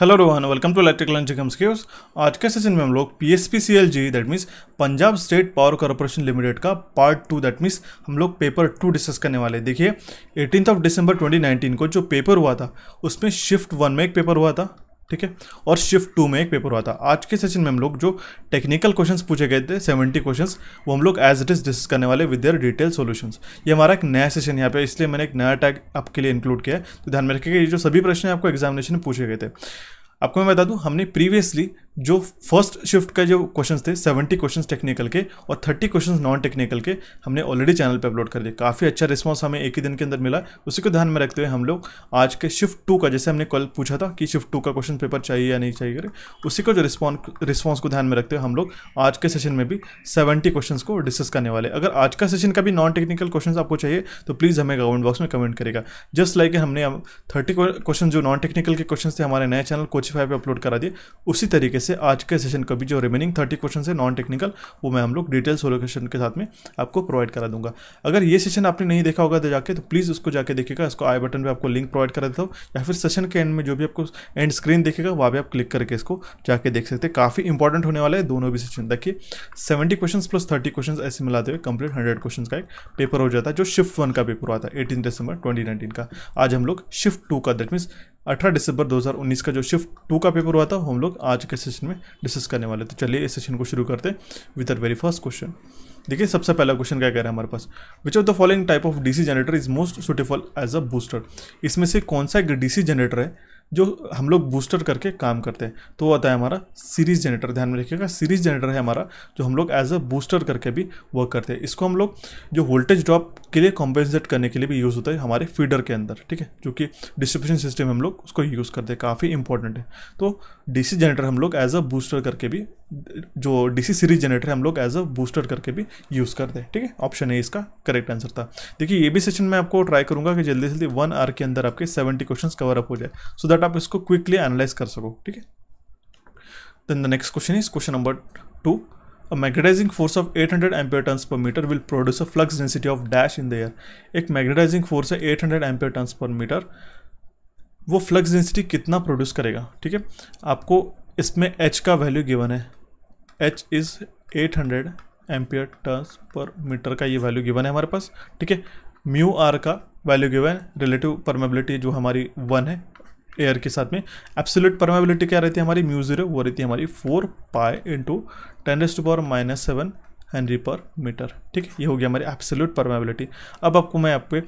Hello Rohan welcome to electrical and चिकम्स आज के सेशन में हम लोग P S P C L जी that means Punjab state power corporation limited का पार्ट टू दैट मीन्स हम लोग पेपर टू डिस्कस करने वाले देखिए एटीनथ ऑफ दिसंबर 2019 को जो पेपर हुआ था उसमें शिफ्ट वन में एक पेपर हुआ था ठीक है और शिफ्ट टू में एक पेपर हुआ था आज के सेशन में हम लोग जो टेक्निकल क्वेश्चंस पूछे गए थे सेवेंटी क्वेश्चंस वो हम लोग एज इट इज डिस्कस करने वाले विद देयर डिटेल सॉल्यूशंस ये हमारा एक नया सेशन यहाँ पे इसलिए मैंने एक नया टैग आपके लिए इंक्लूड किया है तो ध्यान में रखिएगा ये जो सभी प्रश्न आपको एग्जामिनेशन में पूछे गए थे आपको मैं बता दूं हमने प्रीवियसली जो फर्स्ट शिफ्ट का जो क्वेश्चंस थे 70 क्वेश्चंस टेक्निकल के और 30 क्वेश्चंस नॉन टेक्निकल के हमने ऑलरेडी चैनल पे अपलोड कर दिए काफ़ी अच्छा रिस्पांस हमें एक ही दिन के अंदर मिला उसी को ध्यान में रखते हुए हम लोग आज के शिफ्ट टू का जैसे हमने कल पूछा था कि शिफ्ट टू का क्वेश्चन पेपर चाहिए या नहीं चाहिए करके उसी का जो रिस्पॉन्स रिस्पॉन्स को ध्यान में रखते हुए हम लोग आज के सेशन में भी सेवेंटी क्वेश्चन को डिस्कस करने वाले अगर आज का सेशन का भी नॉन टेक्निकल क्वेश्चन आपको चाहिए तो प्लीज़ हमें कमेंट बॉक्स में कमेंट करेगा जस्ट लाइक हमने थर्टी क्वेश्चन जो नॉन टेक्निकल के क्वेश्चन थे हमारे नए channel coach Spotify five upload करा दिए उसी तरीके से आज के सेशन का भी जो रिमेनिंग थर्टी क्वेश्चन है नॉन टेक्निकल वो मैं हम लोग डिटेल सोल्यूशन के साथ में आपको प्रोवाइड करा दूंगा अगर ये सेशन आपने नहीं देखा होगा तो जाके तो प्लीज़ उसको जाके देखेगा इसको आई बटन पर आपको लिंक प्रोवाइड करा देता हूँ या फिर सेशन के एंड में जो भी आपको एंड स्क्रीन देखेगा वहाँ भी आप क्लिक करके इसको जाके देख सकते हैं काफ़ी इंपॉर्टेंट होने वाला है दोनों भी सेशन देखिए seventy question plus thirty question ऐसे मिलाते हुए कंप्लीट हंड्रेड क्वेश्चन का एक पेपर हो जाता है जो शिफ्ट वन का पेपर हुआ था एटीन दिसंबर ट्वेंटी का आज हम लोग शिफ्ट टू का दैट मीन्स अठारह दिसंबर 2019 का जो शिफ्ट टू का पेपर हुआ था हम लोग आज के सेशन में डिस्कस करने वाले तो चलिए इस सेशन को शुरू करते with our very first question देखिए सबसे पहला क्वेश्चन क्या कह रहा है हमारे पास which of the following type of DC generator is most suitable as a booster इसमें से कौन सा एक डीसी जनरेटर है जो हम लोग बूस्टर करके काम करते हैं तो वो आता है हमारा सीरीज जनरेटर ध्यान में रखिएगा सीरीज जनरेटर है हमारा जो हम लोग एज अ बूस्टर करके भी वर्क करते हैं इसको हम लोग जो वोल्टेज ड्रॉप के लिए कॉम्पेंसेट करने के लिए भी यूज़ होता है हमारे फीडर के अंदर ठीक है जो कि डिस्ट्रीब्यूशन सिस्टम हम लोग उसको यूज़ करते हैं काफ़ी इंपॉर्टेंट है तो डी जनरेटर हम लोग एज अ बूस्टर करके भी जो डीसी सीरीज जनरेटर हम लोग एज अ बूस्टर करके भी यूज़ कर दें ठीक है ऑप्शन ए इसका करेक्ट आंसर था देखिए ये भी सेशन में आपको ट्राई करूंगा कि जल्दी से जल्दी वन आर के अंदर आपके सेवेंटी क्वेश्चन कवर अप हो जाए सो दैट आप इसको क्विकली एनालाइज कर सको ठीक है then the next question is question number two magnetising force of eight hundred ampere tons per metre will produce a flux density of dash in the air एक magnetising force है hundred ampere tons per metre वो flux density कितना produce करेगा ठीक है आपको इसमें H का वैल्यू गिवन है H is eight hundred ampere turns per metre का ये वैल्यू गिवन है हमारे पास ठीक है म्यू आर का वैल्यू गिवन रिलेटिव परमेबिलिटी जो हमारी वन है एयर के साथ में एब्सोल्यूट परमेबिलिटी क्या रहती है हमारी म्यू जीरो वो रहती है हमारी four pi into ten raised power minus seven henry per metre ठीक है ये हो गया हमारी एब्सोल्यूट परमेबिलिटी अब आपको मैं आपके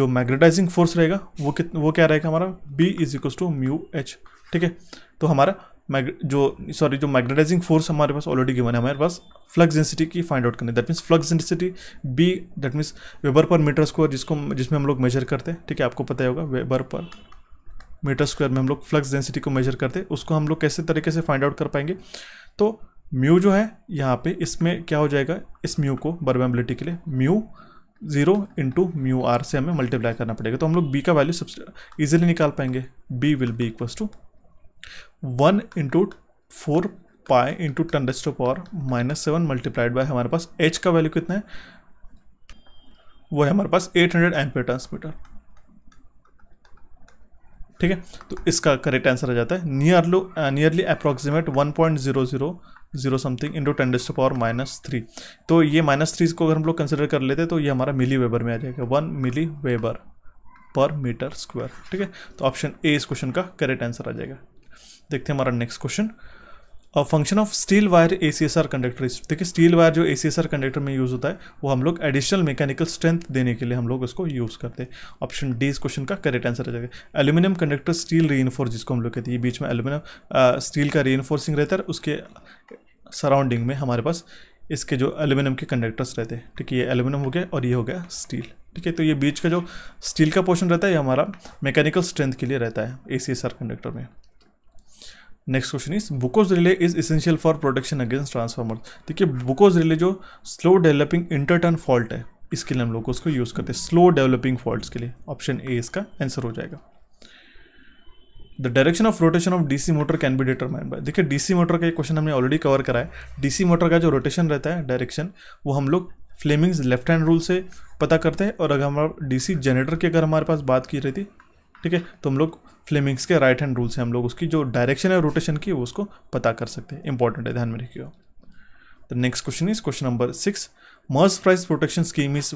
जो मैग्नेटाइजिंग फोर्स रहेगा वो कित वो क्या रहेगा हमारा B is equal to mu H ठीक है तो हमारा जो सॉरी जो मैग्नेटाइजिंग फोर्स हमारे पास ऑलरेडी गिवन है हमारे पास फ्लक्स डेंसिटी की फाइंड आउट करनी that means flux density B that means weber per metre square जिसको जिसमें हम लोग मेजर करते हैं ठीक है आपको पता ही होगा वेबर पर मीटर स्क्वायर में हम लोग फ्लक्स डेंसिटी को मेजर करते हैं उसको हम लोग कैसे तरीके से फाइंड आउट कर पाएंगे तो म्यू जो है यहाँ पे इसमें क्या हो जाएगा इस म्यू को बर्बेबिलिटी के लिए mu zero into mu R से हमें मल्टीप्लाई करना पड़ेगा तो हम लोग बी का वैल्यू सबसे ईजिली निकाल पाएंगे B will be equals to one into four pi into ten raised to power minus seven multiplied by हमारे पास एच का वैल्यू कितना है वो है हमारे पास एट हंड्रेड एम्पियर ट्रांसमीटर ठीक है तो इसका करेक्ट आंसर आ जाता है नियरलो nearly approximate one point zero zero zero something into ten raised power minus three तो ये माइनस थ्री को अगर हम लोग कंसिडर कर लेते तो ये हमारा मिली वेबर में आ जाएगा one milli weber per metre square ठीक है तो ऑप्शन ए इस क्वेश्चन का करेक्ट आंसर आ जाएगा देखते हैं हमारा next question function of steel wire A C S R conductor देखिए स्टील वायर जो A C S R conductor में यूज़ होता है वो हम लोग एडिशनल मैकेनिकल स्ट्रेंथ देने के लिए हम लोग उसको यूज़ करते हैं ऑप्शन डी इस क्वेश्चन का करेक्ट आंसर आ जाएगा एल्यूमिनियम कंडक्टर स्टील री जिसको हम लोग कहते हैं बीच में एल्यूमिनियम स्टील का री रहता है उसके सराउंडिंग में हमारे पास इसके जो एल्यूमिनियम के कंडक्टर्स रहते हैं ठीक है ये एल्यूमिनियम हो गया और ये हो गया स्टील ठीक है तो ये बीच का जो स्टील का पोर्शन रहता है ये हमारा मैकेनिकल स्ट्रेंथ के लिए रहता है A C S R conductor में next question is Buchholz relay is essential for protection against transformer देखिए बुकोज रिले जो स्लो डेवलपिंग इंटरटर्न फॉल्ट है इसके लिए हम लोग उसको यूज़ करते हैं स्लो डेवलपिंग फॉल्ट के लिए ऑप्शन ए इसका आंसर हो जाएगा the direction of rotation of DC motor can be determine by देखिए डीसी मोटर का एक क्वेश्चन हमने ऑलरेडी कवर करा है डीसी मोटर का जो रोटेशन रहता है डायरेक्शन वो हम लोग फ्लेमिंग्स लेफ्ट हैंड रूल से पता करते हैं और अगर हमारा डीसी जनरेटर की अगर हमारे पास बात की रही थी ठीक है तो हम लोग फ्लेमिंग्स के राइट हैंड रूल से हम लोग उसकी जो डायरेक्शन है रोटेशन की वो उसको पता कर सकते हैं इंपॉर्टेंट है ध्यान में रखिएगा the next question is question number six Merz Price protection scheme is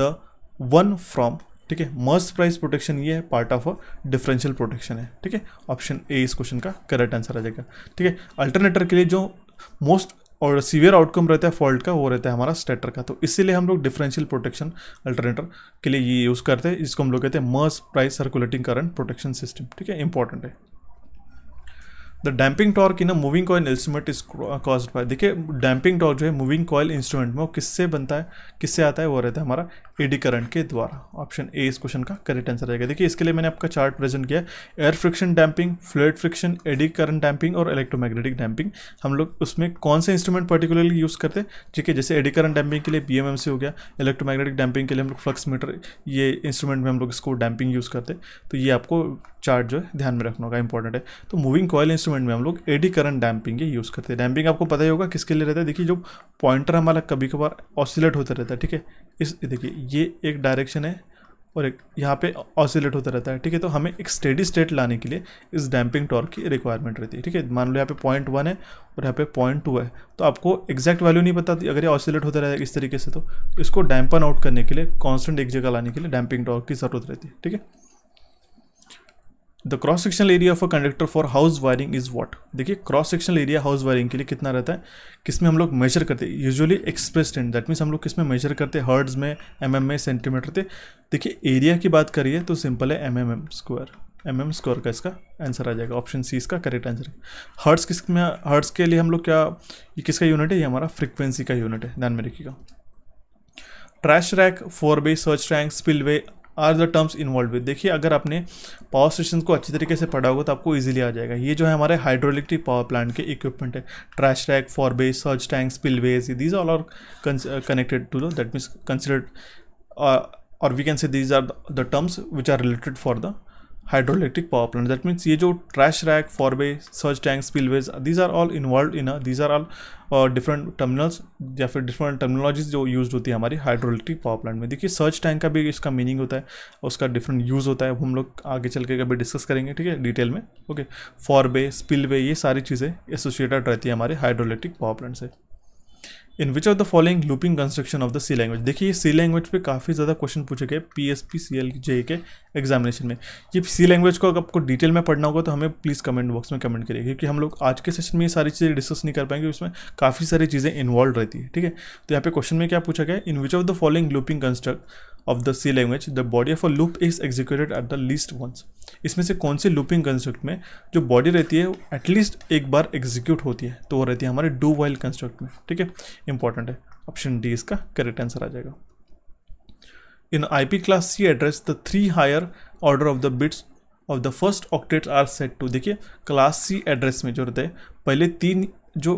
the one from ठीक है मर्स प्राइस प्रोटेक्शन ये है part of a differential protection है ठीक है ऑप्शन ए इस क्वेश्चन का करेक्ट आंसर आ जाएगा ठीक है अल्टरनेटर के लिए जो मोस्ट और सीवियर आउटकम रहता है फॉल्ट का वो रहता है हमारा स्टेटर का तो इसीलिए हम लोग डिफरेंशियल प्रोटेक्शन अल्टरनेटर के लिए ये यूज़ करते हैं जिसको हम लोग कहते हैं Merz Price circulating current protection system ठीक है इंपॉर्टेंट है the damping torque in a moving coil instrument is cause by देखिए डैम्पिंग टॉर्क जो है मूविंग कॉयल इंस्ट्रूमेंट में वो किससे बनता है किससे आता है वो रहता है हमारा एडी करंट के द्वारा ऑप्शन ए इस क्वेश्चन का करेक्ट आंसर रहेगा देखिए इसके लिए मैंने आपका चार्ट प्रेजेंट किया air friction damping fluid friction eddy current damping और इलेक्ट्रोमैग्नेटिक डैम्पिंग हम लोग उसमें कौन से इंस्ट्रूमेंट पर्टिकुलरली यूज़ करते हैं ठीक है जैसे एडी करंट डैम्पिंग के लिए बी हो गया इलेक्ट्रोमैग्नेटिक डैम्पिंग के लिए हम लोग फ्लक्स मीटर ये इंस्ट्रूमेंट में हम लोग इसको डैम्पिंग यूज़ करते तो ये आपको चार्ट जो है ध्यान में रखना होगा इंपॉर्टेंट है तो मूविंग कॉयल इंस्ट्रूमेंट में हम लोग एडी करंट डैम्पिंग ये यूज़ करते हैं डैम्पिंग आपको पता ही होगा किसके लिए रहता है देखिए जो पॉइंटर हमारा कभी कभार ऑसिलेट होता रहता है ठीक है इस देखिए ये एक डायरेक्शन है और एक यहाँ पे ऑसिलेट होता रहता है ठीक है तो हमें एक स्टेडी स्टेट लाने के लिए इस डैम्पिंग टॉर्क की रिक्वायरमेंट रहती है ठीक है मान लो यहाँ पे पॉइंट वन है और यहाँ पे पॉइंट टू है तो आपको एग्जैक्ट वैल्यू नहीं पता अगर ये ऑसिलेट होता रहेगा इस तरीके से तो इसको डैम्पन आउट करने के लिए कॉन्स्टेंट एक जगह लाने के लिए डैम्पिंग टॉर्क की ज़रूरत रहती है ठीक है the cross sectional area of a conductor for house wiring is what देखिए cross sectional area house wiring के लिए कितना रहता है किसमें हम लोग मेजर करते हैं usually express tent that means हम लोग किसमें मेजर करते हैं हर्ड्स में एम mm एम में सेंटीमीटर थे देखिए एरिया की बात करिए तो सिंपल है M M M square M M square का इसका आंसर आ जाएगा ऑप्शन सी इसका करेक्ट आंसर है हर्ड्स किस में हर्ड्स के लिए हम लोग क्या ये किसका यूनिट है ये हमारा फ्रिक्वेंसी का यूनिट है ध्यान में रखिएगा trash rack forebay surge spillway are the terms involve with देखिए अगर आपने पावर स्टेशन को अच्छी तरीके से पढ़ा होगा तो आपको इजीली आ जाएगा ये जो है हमारे हाइड्रोलिक्ट्रिक पावर प्लांट के इक्विपमेंट है trash rack forebay surge tank spillways these all are connected to that means considered और we can say these are the terms which are related for the hydroelectric power plant that means ये जो trash rack forebay surge tank spillways these are all involve in these are all different terminals या फिर different terminologies जो use होती है हमारी हाइड्रोलेक्ट्रिक power plant में देखिए सर्च टैंक का भी इसका मीनिंग होता है उसका डिफरेंट यूज़ होता है हम लोग आगे चल के कभी डिस्कस करेंगे ठीक है डिटेल में ओके फॉरवे स्पिलवे ये सारी चीज़ें एसोसिएटेड रहती है हमारे हाइड्रोलेक्ट्रिक पावर प्लांट से in which of the following looping construction of the C language देखिए सी लैंग्वेज पे काफ़ी ज़्यादा क्वेश्चन पूछे गए P S P C L जे के एग्जामिनेशन में ये सी लैंग्वेज को अगर आपको डिटेल में पढ़ना होगा तो हमें प्लीज़ कमेंट बॉक्स में कमेंट करिए क्योंकि हम लोग आज के सेशन में ये सारी चीज़ें डिस्कस नहीं कर पाएंगे उसमें काफ़ी सारी चीज़ें इन्वॉल्व रहती है ठीक है तो यहाँ पे क्वेश्चन में क्या पूछा गया in which of the following looping construct of the C language the body of a loop is executed at the least once इसमें से कौन से लूपिंग कंस्ट्रक्ट में जो बॉडी रहती है एटलीस्ट एक बार एग्जीक्यूट होती है तो वो रहती है हमारे डू वाइल कंस्ट्रक्ट में ठीक है इंपॉर्टेंट है ऑप्शन डी इसका करेक्ट आंसर आ जाएगा in I P class C address the three higher order of the bits of the first octet are set to देखिए क्लास सी एड्रेस में जो रहते हैं पहले तीन जो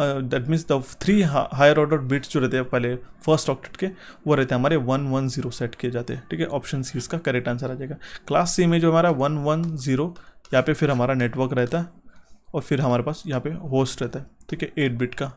that means the three higher order bits जो रहते हैं पहले फर्स्ट ऑक्टेट के वो रहते हैं हमारे वन वन जीरो सेट किए जाते हैं ठीक है ऑप्शन सी इसका करेक्ट आंसर आ जाएगा क्लास सी में जो हमारा वन वन जीरो यहाँ पे फिर हमारा नेटवर्क रहता है और फिर हमारे पास यहाँ पे होस्ट रहता है ठीक है एट बिट का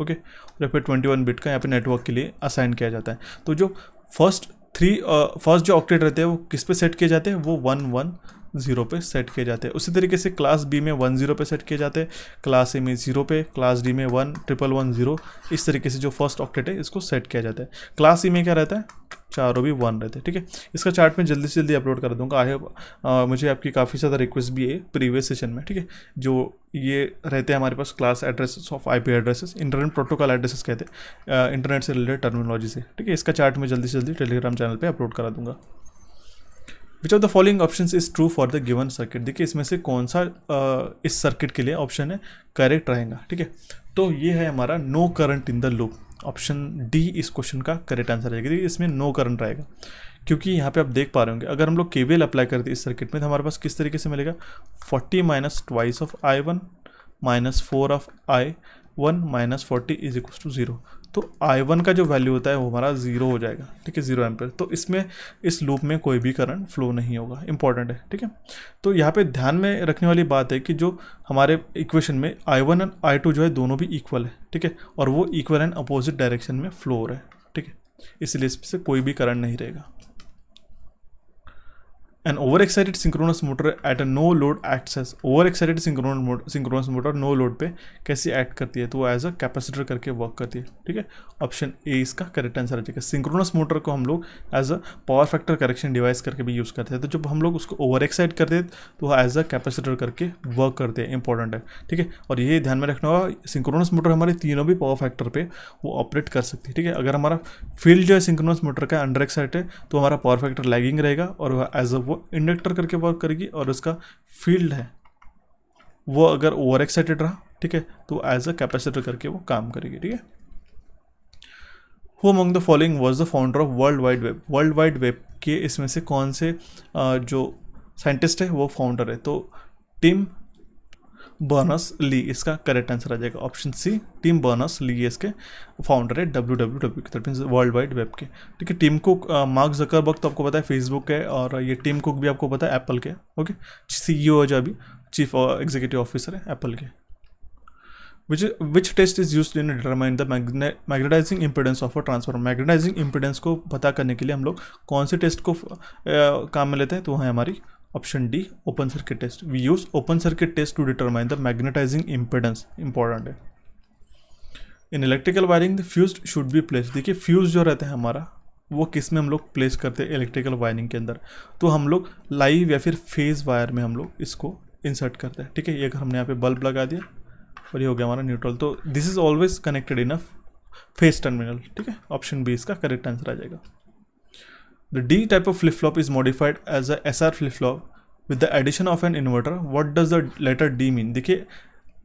ओके और फिर ट्वेंटी वन बिट का यहाँ पे नेटवर्क के लिए असाइन किया जाता है तो जो फर्स्ट थ्री फर्स्ट जो ऑक्टेट रहते हैं वो किस पे सेट किए जाते हैं वो वन वन ज़ीरो पे सेट किए जाते हैं उसी तरीके से क्लास बी में वन ज़ीरो पे सेट किए जाते हैं क्लास ए में ज़ीरो पे क्लास डी में वन ट्रिपल वन ज़ीरो इस तरीके से जो फर्स्ट ऑक्टेट है इसको सेट किया जाता है क्लास ई e में क्या रहता है चारों भी वन रहते हैं ठीक है इसका चार्ट मैं जल्दी से जल्दी अपलोड कर दूंगा आई मुझे आपकी काफ़ी ज़्यादा रिक्वेस्ट भी है प्रीवियस सेशन में ठीक है जो ये रहते हैं हमारे पास class addresses of IP addresses internet protocol addresses कहते हैं इंटरनेट से रिलेटेड टर्मिनोलॉजी से ठीक है इसका चार्ट मैं जल्दी से जल्दी टेलीग्राम चैनल पर अपलोड करा दूंगा which of the following option is true for the given circuit देखिए इसमें से कौन सा इस सर्किट के लिए ऑप्शन है करेक्ट रहेगा ठीक है तो ये है हमारा no current in the loop option D इस क्वेश्चन का करेक्ट आंसर रहेगा देखिए इसमें नो करंट रहेगा क्योंकि यहाँ पे आप देख पा रहे होंगे अगर हम लोग केवीएल अप्लाई करते इस सर्किट में तो हमारे पास किस तरीके से मिलेगा forty minus twice of I one minus four of I one minus forty is equal to zero तो आई वन का जो वैल्यू होता है वो हमारा ज़ीरो हो जाएगा ठीक है ज़ीरो एम्पेयर तो इसमें इस लूप में कोई भी करंट फ्लो नहीं होगा इंपॉर्टेंट है ठीक है तो यहाँ पे ध्यान में रखने वाली बात है कि जो हमारे इक्वेशन में I one and I two जो है दोनों भी इक्वल है ठीक है और वो इक्वल एंड अपोजिट डायरेक्शन में फ्लो हो रहा है ठीक है इसलिए इसमें से कोई भी करंट नहीं रहेगा An overexcited synchronous motor at a no load acts as overexcited synchronous motor synchronous motor no load पे कैसे act करती है तो वो एज अ कैपेसिटर करके वर्क करती है ठीक है ऑप्शन ए इसका करेक्ट आंसर आ जाएगा सिंक्रोनस मोटर को हम लोग as a power factor correction device करके भी यूज़ करते हैं तो जब हम लोग उसको ओवर एक्साइट करते हैं तो वह एज अ कैपेसिटर करके वर्क करते हैं इंपॉर्टेंट है ठीक है और ये ध्यान में रखना होगा सिंक्रोनस मोटर हमारे तीनों भी पावर फैक्टर पर वो ऑपरेट कर सकती है ठीक है अगर हमारा फील्ड जो है सिंक्रोनस मोटर का अंडर एक्साइट है तो हमारा पावर फैक्टर लैगिंग रहेगा और वह एज अ वो इंडक्टर करके वर्क करेगी और उसका फील्ड है वो अगर ओवर एक्साइटेड रहा ठीक है तो एज अ कैपेसिटर करके वो काम करेगी ठीक है who among the following was the founder of world wide web world wide web के इसमें से कौन से जो साइंटिस्ट है वो फाउंडर है तो टिम बर्नस ली इसका करेक्ट आंसर आ जाएगा option C Tim Berners Lee इसके फाउंडर है डब्ल्यू डब्ल्यू डब्ल्यू के that means world wide web के ठीक है टीम कुक मार्क जकर तो आपको पता है फेसबुक है और ये टीम कुक भी आपको पता है एप्पल के ओके सी ई ओ है जो अभी चीफ एग्जीक्यूटिव ऑफिसर है एप्पल के which test is use in in the the magnetizing impedance of a transfer magnetizing impedance को पता करने के लिए हम लोग कौन से टेस्ट को आ, uh, काम में लेते हैं तो है हमारी option d open circuit test we use open circuit test to determine the magnetizing impedance important है in electrical wiring the fuse should be place देखिए फ्यूज़ जो रहता है हमारा वो किस में हम लोग प्लेस करते हैं इलेक्ट्रिकल वायरिंग के अंदर तो हम लोग लाइव या फिर फेज़ वायर में हम लोग इसको इंसर्ट करते हैं ठीक है ये अगर हमने यहाँ पे बल्ब लगा दिया और ये हो गया हमारा न्यूट्रल तो this is always connected enough phase terminal ठीक है ऑप्शन बी इसका करेक्ट आंसर आ जाएगा The D type of flip-flop is modified as a SR flip-flop with the addition of an inverter. What does the letter D mean? देखिए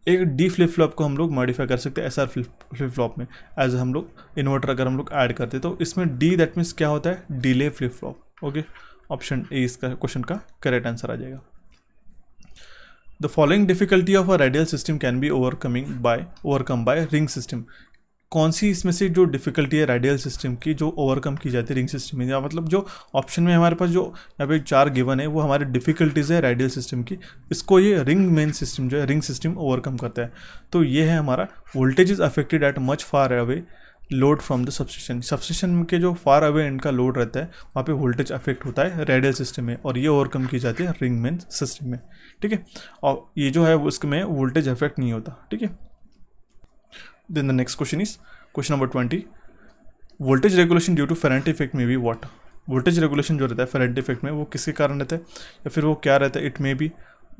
एक D flip flop को हम लोग मॉडिफाई कर सकते हैं एस आर फ्लिप फ्लॉप में as हम लोग इन्वर्टर अगर हम लोग ऐड करते तो इसमें डी दैट मीन्स क्या होता है delay flip flop okay option A इसका क्वेश्चन का करेक्ट आंसर आ जाएगा the following difficulty of a radial system can be overcoming by overcome by ring system कौन सी इसमें से जो डिफिकल्टी है रेडियल सिस्टम की जो ओवरकम की जाती है रिंग सिस्टम में या मतलब जो ऑप्शन में हमारे पास जो यहाँ पे चार गिवन है वो हमारे डिफिकल्टीज़ है रेडियल सिस्टम की इसको ये रिंग मेन सिस्टम जो है रिंग सिस्टम ओवरकम करता है तो ये है हमारा voltage is affected at much far away load from the substation substation के जो फार अवे एंड का लोड रहता है वहाँ पे वोल्टेज अफेक्ट होता है रेडियल सिस्टम में और ये ओवरकम की जाती है रिंग मेन सिस्टम में ठीक है और ये जो है उसमें वोल्टेज अफेक्ट नहीं होता ठीक है then the next question is question number twenty voltage regulation due to Ferranti effect में be what वोल्टेज रेगुलेशन जो रहता है फेरेंट इफेक्ट में वो किसके कारण रहता है या फिर वो क्या रहता है इट मे बी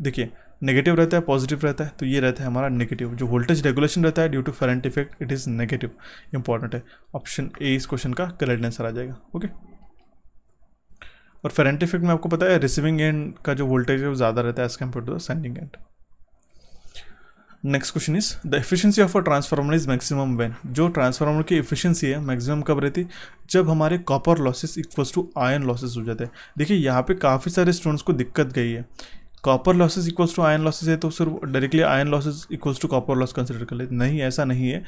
देखिए नेगेटिव रहता है पॉजिटिव रहता है तो ये रहता है हमारा नेगेटिव जो वोल्टेज रेगुलेशन रहता है due to Ferranti effect it is negative important है ऑप्शन ए इस क्वेश्चन का करेक्ट आंसर आ जाएगा ओके और फेरेंट इफेक्ट में आपको पता है रिसीविंग एंड का जो वोल्टेज है वो ज़्यादा रहता है as compare to the sending end next question is the efficiency of a transformer is maximum when जो ट्रांसफार्मर की एफिशिएंसी है मैक्सिमम कब रहती है जब हमारे copper losses equals to iron losses हो जाते हैं देखिए यहाँ पे काफ़ी सारे स्टूडेंट्स को दिक्कत गई है copper losses equals to iron losses है तो सिर्फ directly iron losses equals to copper loss consider कर लेते नहीं ऐसा नहीं है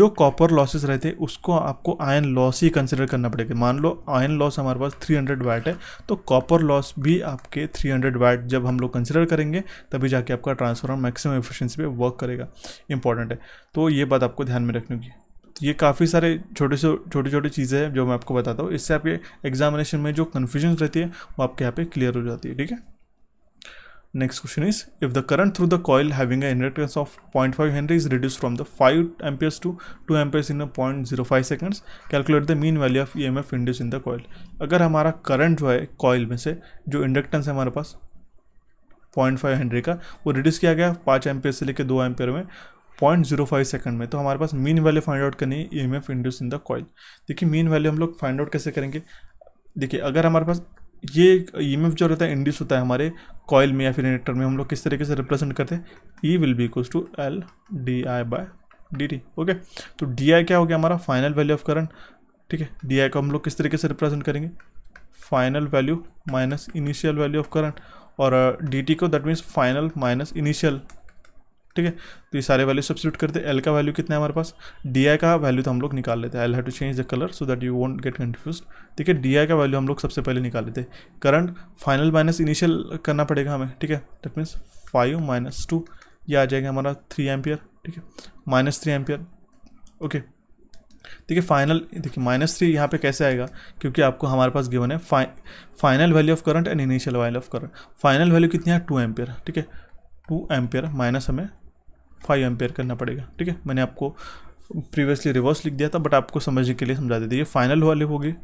जो कॉपर लॉसेज रहते हैं उसको आपको आयन लॉस ही कंसिडर करना पड़ेगा मान लो आयन लॉस हमारे पास 300 वैट है तो कॉपर लॉस भी आपके 300 वैट जब हम लोग कंसिडर करेंगे तभी जाके आपका ट्रांसफार्मर मैक्सिमम एफिशियंसी पे वर्क करेगा इंपॉर्टेंट है तो ये बात आपको ध्यान में रखनी होगी तो ये काफ़ी सारे छोटे से छोटी छोटी चीज़ें हैं जो मैं आपको बताता हूँ इससे आपके एग्जामिनेशन में जो कन्फ्यूजन रहती है वो आपके यहाँ पे क्लियर हो जाती है ठीक है Next question is, if the current through the coil having an inductance of 0.5 Henry is reduced from the 5 amperes to 2 amperes in a 0.05 seconds, calculate the mean value of EMF induced in the coil. अगर हमारा current जो है coil में से जो inductance है हमारे पास 0.5 Henry का वो reduce किया गया 5 amperes से लेकर 2 एम्पेयर में 0.05 सेकंड में तो हमारे पास मीन वैल्यू फाइंड आउट करनी है E M induce in the coil देखिए मीन वैल्यू हम लोग फाइंड आउट कैसे करेंगे देखिए अगर हमारे पास ये ई जो रहता है इंड्यूस होता है हमारे कॉयल में या फिर इंडक्टर में हम लोग किस तरीके से रिप्रेजेंट करते हैं E will be equal to L D I by D T okay तो डी आई क्या हो गया हमारा फाइनल वैल्यू ऑफ करंट ठीक है डी आई को हम लोग किस तरीके से रिप्रेजेंट करेंगे final value minus initial value of current और डी uh, टी को that means final minus initial ठीक है तो ये सारे वैल्यू सब्सिट्यूट करते एल का वैल्यू कितना है हमारे पास डी आई का वैल्यू तो हम लोग निकाल लेते हैं I have to change the colour so that you won't get confuse ठीक है डी आई का वैल्यू हम लोग सबसे पहले निकाल लेते हैं करंट फाइनल माइनस इनिशियल करना पड़ेगा हमें ठीक है that means five minus two ये आ जाएगा हमारा थ्री एम्पियर ठीक है माइनस थ्री एम्पियर ओके ठीक है फाइनल देखिए माइनस थ्री यहाँ पे कैसे आएगा क्योंकि आपको हमारे पास गिवन है final value of current and initial value of current final value कितनी है टू एम्पियर ठीक है टू एम्पियर माइनस हमें फाइव एम्पेयर करना पड़ेगा ठीक है मैंने आपको प्रीवियसली रिवर्स लिख दिया था बट आपको समझने के लिए समझा देते ये फाइनल वाले हो गए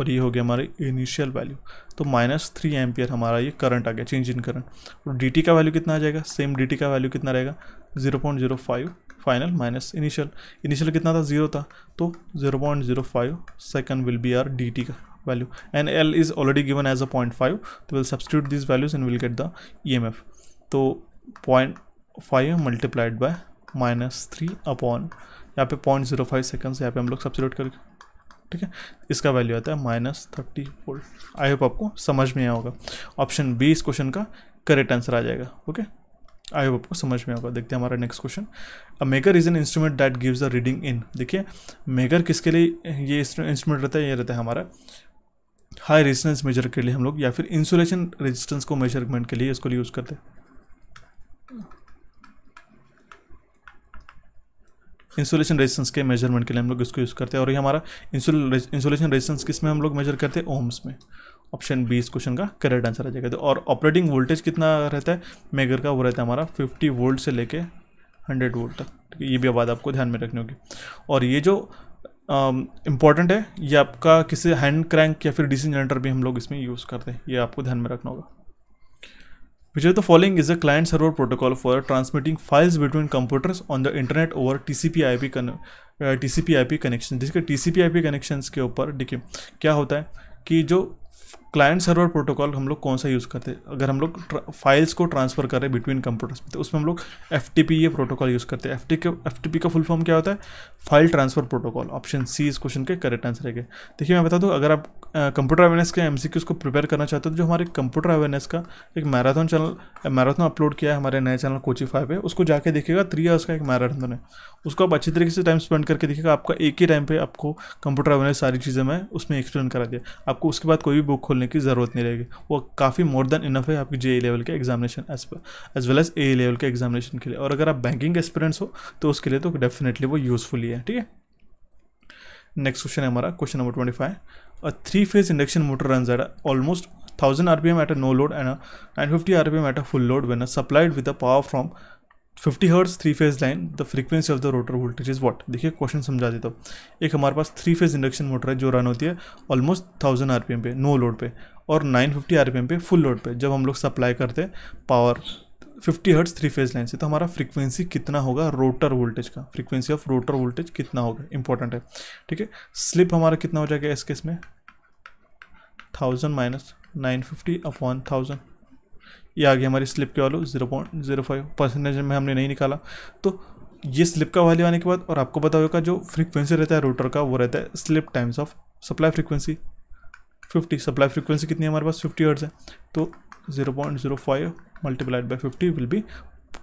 और ये हो गया हमारे इनिशियल वैल्यू तो माइनस थ्री एम्पियर हमारा ये करंट आ गया चेंज इन करंट और डी का वैल्यू कितना आ जाएगा सेम डी का वैल्यू कितना रहेगा zero point zero five final minus initial initial कितना था जीरो था तो zero point zero five second will be our D का value and L is already given as a point five तो will substitute this values and will get the E तो point five multiplied by minus three upon यहाँ पे point zero five seconds यहाँ पे हम लोग substitute करके ठीक है इसका वैल्यू आता है minus thirty four I hope आपको समझ में आया होगा ऑप्शन बी इस क्वेश्चन का करेक्ट आंसर आ जाएगा ओके आई होप आपको समझ में आएगा देखते हैं हमारा next question a megger is an instrument that gives a reading in देखिए मेगर किसके लिए ये इंस्ट्रूमेंट रहता है ये रहता है हमारा हाई रेजिस्टेंस मेजर के लिए हम लोग या फिर इंसुलेशन रेजिस्टेंस को मेजरमेंट के लिए इसको यूज़ करते हैं इंसुलेशन रेजिस्टेंस के मेजरमेंट के लिए हम लोग इसको यूज़ करते हैं और ये हमारा इंसुलेशन रेजिस्टेंस किस में हम लोग मेजर करते हैं ओम्स में ऑप्शन बी इस क्वेश्चन का करेक्ट आंसर आ जाएगा तो और ऑपरेटिंग वोल्टेज कितना रहता है मेगर का वो रहता है हमारा फिफ्टी वोल्ट से लेके हंड्रेड वोल्ट तक ये भी बात आपको ध्यान में रखनी होगी और ये जो इम्पॉर्टेंट है ये आपका किसी हैंड क्रैंक या फिर डीसी जनरेटर भी हम लोग इसमें यूज़ करते हैं ये आपको ध्यान में रखना होगा Which of the following is a client server protocol for transmitting files between computers on the internet over TCP IP TCP IP connection जिसके TCP IP connections ke upar dekhiye kya hota hai ki jo client server protocol हम लोग कौन सा use करते हैं अगर हम लोग फाइल्स को ट्रांसफ़र कर रहे हैं बिटवीन कंप्यूटर्स तो उसमें हम लोग एफ ये प्रोटोकॉल यूज़ करते हैं एफ टी एफ टी का फुल फॉर्म क्या होता है file transfer protocol option C इस क्वेश्चन के करेक्ट आंसर है देखिए मैं बता दूँ अगर आप कंप्यूटर अवेयरनेस के एम को प्रिपेयर करना चाहते हो तो जो हमारे कंप्यूटर अवेयरनेस का एक मैराथन चैनल मैराथन अपलोड किया है हमारे नए चैनल कोची फाइव पे उसको जाके देखिएगा थ्री आवर्स का एक मैराथन है उसको आप अच्छी तरीके से टाइम स्पेंड करके देखिएगा आपका एक ही टाइम पर आपको कंप्यूटर अवेयरनेस सारी चीज़ें मैं उसमें एक्सप्लेन करा दिया आपको उसके बाद कोई भी बुक खोलने करने की ज़रूरत नहीं रहेगी वो काफ़ी मोर देन इनफ है आपकी जे लेवल के एग्जामिनेशन एज पर as well as A level के एग्जामिनेशन के लिए और अगर आप बैंकिंग एक्सपीरियंस हो तो उसके लिए तो डेफिनेटली वो यूज़फुल ही है ठीक है नेक्स्ट क्वेश्चन है हमारा question number twenty five a three phase induction motor run at almost thousand R P M at a no load and nine fifty R P M at a full load when a supplied with the power from fifty hertz three phase line the frequency of the rotor voltage is what देखिए question समझा देता हूँ एक हमारे पास three phase induction motor है जो run होती है ऑलमोस्ट थाउजेंड आर पे नो लोड पे और नाइन फिफ्टी आर पे फुल लोड पे जब हम लोग सप्लाई करते हैं power fifty hertz three phase line से तो हमारा फ्रीक्वेंसी कितना होगा रोटर वोल्टेज का फ्रीक्वेंसी ऑफ रोटर वोल्टेज कितना होगा इंपॉर्टेंट है ठीक है स्लिप हमारा कितना हो जाएगा इस केस में thousand minus nine fifty upon thousand ये आ गई हमारी स्लिप की value zero point zero five percentage में हमने नहीं निकाला तो ये स्लिप का वैल्यू आने के बाद और आपको बताओ होगा जो फ्रीक्वेंसी रहता है रोटर का वो रहता है slip times of supply frequency 50 supply frequency कितनी है हमारे पास 50 हर्ट्स है तो 0.05 multiplied by fifty will be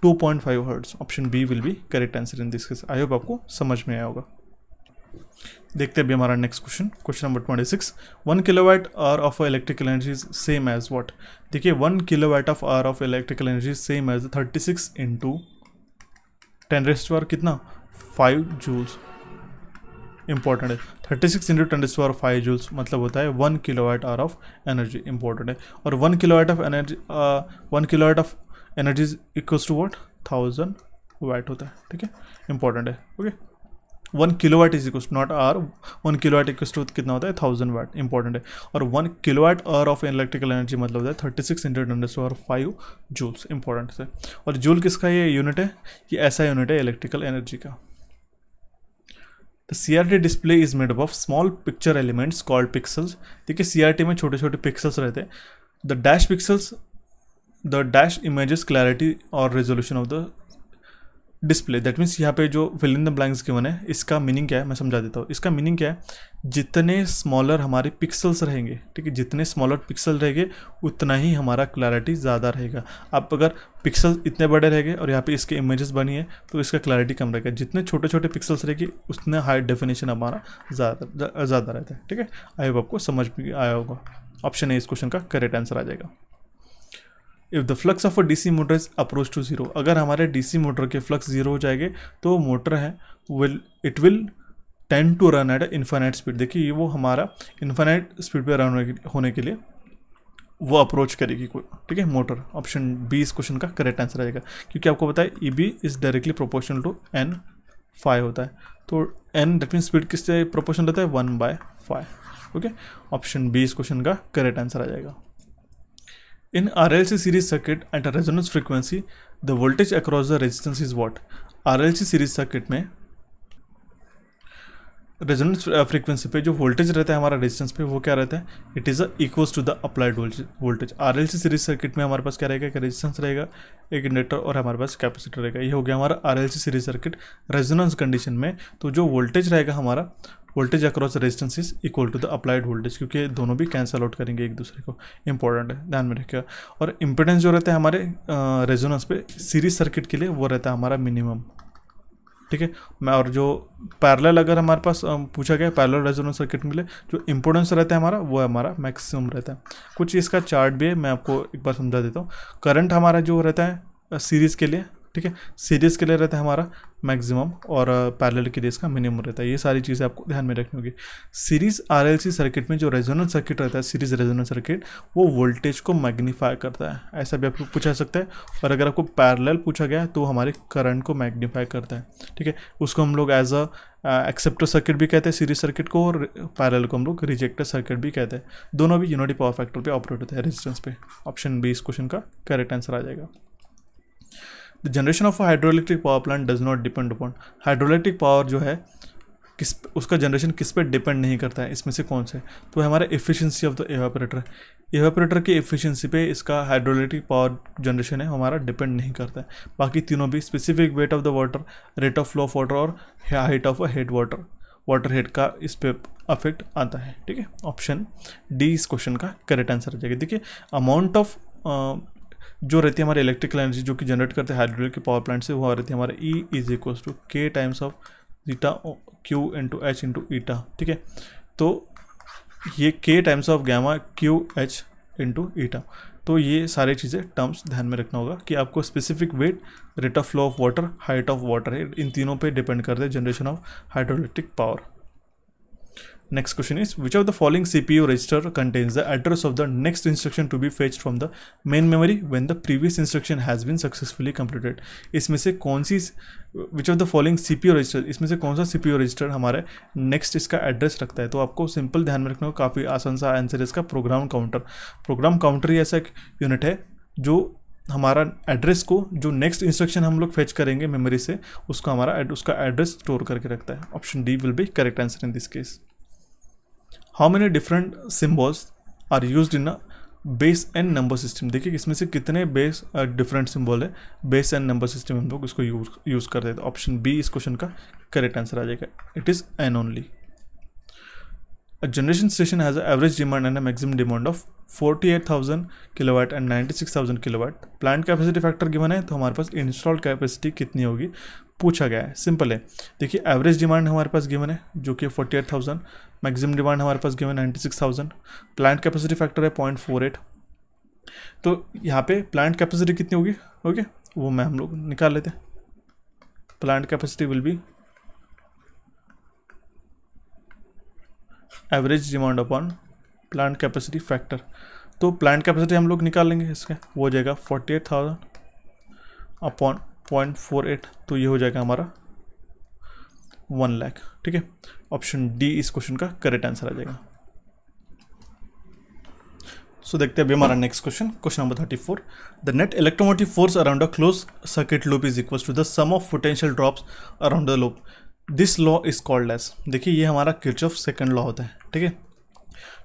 two point five hertz option B will be correct answer in this case I hope आपको समझ में आया होगा देखते हैं अभी हमारा next question question number twenty six one kilo VAT hour of electrical energy same as what देखिए one kilo kilowatt of hour of electrical energy same as thirty six into ten raised power कितना five joules important है thirty six into ten raised power five joules मतलब होता है one kilo VAT hour of energy important है और one kilo kilowatt of energy one kilo kilowatt of energy equals to what thousand watt होता है ठीक है इंपॉर्टेंट है okay one kilo kilowatt is equals not hour one kilo watt equals to कितना होता है थाउजेंड वाट इंपॉर्टेंट है और one kilo watt hour of electrical energy मतलब होता है थर्टी सिक्स हंड्रेड हंड्रेड और फाइव जूल्स इंपॉर्टेंट है और जूल किसका ये यूनिट है ये ऐसा यूनिट है इलेक्ट्रिकल एनर्जी का the C R T display is made up of small picture elements called pixels देखिए सी आर टी में छोटे छोटे पिक्सल्स रहते हैं the dash pixels the dash images clarity और resolution of the display that means यहाँ पे जो फिल इन द ब्लैंक्स के है इसका मीनिंग क्या है मैं समझा देता हूँ इसका मीनिंग क्या है जितने स्मॉलर हमारे पिक्सल्स रहेंगे ठीक है जितने स्मॉलर पिक्सल रहेंगे उतना ही हमारा क्लैरिटी ज़्यादा रहेगा आप अगर पिक्सल इतने बड़े रहेंगे और यहाँ पे इसके इमेजेस बनी है तो इसका क्लैरिटी कम रहेगा जितने छोटे छोटे पिक्सल्स रहेगी उतना हाई डेफिनेशन हमारा ज़्यादा ज़्यादा रहता है ठीक है आई होप आपको समझ भी आया होगा ऑप्शन ए इस क्वेश्चन का करेक्ट आंसर आ जाएगा if the flux of a D C motor is approach to zero अगर हमारे डीसी मोटर के फ्लक्स ज़ीरो हो जाएंगे तो मोटर है will it will tend to run at infinite speed देखिए वो हमारा इन्फानाइट स्पीड पर रन होने के लिए वो अप्रोच करेगी कोई ठीक है मोटर ऑप्शन बी इस क्वेश्चन का करेक्ट आंसर आएगा क्योंकि आपको पता है E B is directly proportional to N phi होता है तो एन डेट मीन स्पीड किससे प्रोपोर्शनल रहता है one by phi okay option B इस क्वेश्चन का करेक्ट आंसर आ जाएगा In RLC series circuit at a resonance frequency, the voltage across the resistance is what? RLC series circuit में resonance frequency uh, पे जो voltage रहता है हमारा रेजिस्टेंस पे वो क्या रहता है it is a equals to the applied voltage R L C series circuit में हमारे पास क्या रहेगा एक रेजिस्टेंस रहेगा एक इंडक्टर और हमारे पास कैपेसिटर रहेगा ये हो गया हमारा R L C series circuit resonance condition में तो जो वोल्टेज रहेगा हमारा voltage across resistance is equal to the applied voltage क्योंकि दोनों भी कैंसल आउट करेंगे एक दूसरे को इंपॉर्टेंट है ध्यान में रखिएगा और इंपेडेंस जो रहता है हमारे रेजोनेंस uh, पे सीरीज सर्किट के लिए वो रहता है हमारा मिनिमम ठीक है मैं और जो पैरेलल अगर हमारे पास पूछा गया पैरेलल रेजोनेंस सर्किट मिले जो इंपोर्टेंस रहता है हमारा वो है हमारा मैक्सिमम रहता है कुछ इसका चार्ट भी है मैं आपको एक बार समझा देता हूँ करंट हमारा जो रहता है सीरीज़ के लिए ठीक है सीरीज़ के लिए रहता है हमारा मैक्सिमम और पैरेलल के डेज का मिनिमम रहता है ये सारी चीज़ें आपको ध्यान में रखनी होगी सीरीज़ आरएलसी सर्किट में जो रेजोनेंट सर्किट रहता है सीरीज़ रेजोनेंट सर्किट वो वोल्टेज को मैग्नीफाई करता है ऐसा भी आपको पूछा सकता है और अगर आपको पैरेलल पूछा गया तो हमारे करंट को मैग्नीफाई करता है ठीक है उसको हम लोग एज अ एक्सेप्टर सर्किट भी कहते हैं सीरीज सर्किट को और पैरेलल को हम लोग रिजेक्टर सर्किट भी कहते हैं दोनों भी यूनिटी पावर फैक्टर पर ऑपरेट होते हैं रेजिस्टेंस पे ऑप्शन बी इस क्वेश्चन का करेक्ट आंसर आ जाएगा the generation of electric power plant does not depend upon electric power जो है किस उसका जनरेशन किस पे डिपेंड नहीं करता है इसमें से कौन से तो हमारे हमारा efficiency of the evaporator evaporator की एफिशिएंसी पे इसका हाइड्रोलिटिक पावर जनरेशन है हमारा डिपेंड नहीं करता है बाकी तीनों भी specific weight of the water rate of flow of water और height of a head water water head का इस पर अफेक्ट आता है ठीक है ऑप्शन डी इस क्वेश्चन का करेक्ट आंसर हो जाएगा देखिए अमाउंट ऑफ जो रहती है हमारी इलेक्ट्रिकल एनर्जी जो कि जनरेट करते हैं हाइड्रोलिक के पावर प्लांट से वो आ रहती है हमारे E is equal to K times of zeta Q into H into eta ठीक है तो ये K times of gamma Q H into eta तो ये सारी चीज़ें टर्म्स ध्यान में रखना होगा कि आपको specific weight rate of flow of water height of water है इन तीनों पे डिपेंड करते हैं generation of hydrolytic power Next question is, which of the following CPU register contains the address of the next instruction to be fetched from the main memory when the previous instruction has been successfully completed? इसमें से कौन सी which of the following CPU register register इसमें से कौन सा C P register हमारे next इसका एड्रेस रखता है तो आपको सिंपल ध्यान में रखना होगा काफ़ी आसान सा आंसर है इसका program counter. प्रोग्राम काउंटर ही ऐसा एक यूनिट है जो हमारा एड्रेस को जो नेक्स्ट इंस्ट्रक्शन हम लोग फेच करेंगे मेमोरी से उसका हमारा उसका एड्रेस स्टोर करके रखता है option D will be correct answer in this case how many different symbols are use in base and number system देखिए इसमें से कितने बेस डिफरेंट सिंबल है बेस एंड नंबर सिस्टम हम लोग इसको यूज कर देते ऑप्शन बी इस क्वेश्चन का करेक्ट आंसर आ जाएगा it is an only A generation average demand and a demand demand of maximum eight thousand 48,000 kilowatt and 96,000 kilowatt plant capacity factor given है तो हमारे पास इंस्टॉल कैपेसिटी कितनी होगी पूछा गया है सिंपल है देखिए एवरेज डिमांड हमारे पास गिवन है जो कि forty eight thousand maximum demand हमारे पास given ninety six thousand plant capacity factor है पॉइंट फोर एट तो यहाँ पे प्लांट कैपेसिटी कितनी होगी ओके वो मैं हम लोग निकाल लेते हैं plant capacity will be average demand upon plant capacity factor तो प्लांट कैपेसिटी हम लोग निकाल लेंगे इसका वो हो जाएगा forty eight thousand upon point four eight तो ये हो जाएगा हमारा वन लैख ठीक है ऑप्शन डी इस क्वेश्चन का करेक्ट आंसर आ जाएगा सो so, देखते हैं अभी हमारा next question question number thirty four the net electromotive force around a close circuit loop is equal to the sum of potential drops around the loop this law is called as देखिए ये हमारा किर्च of second law होता है ठीक है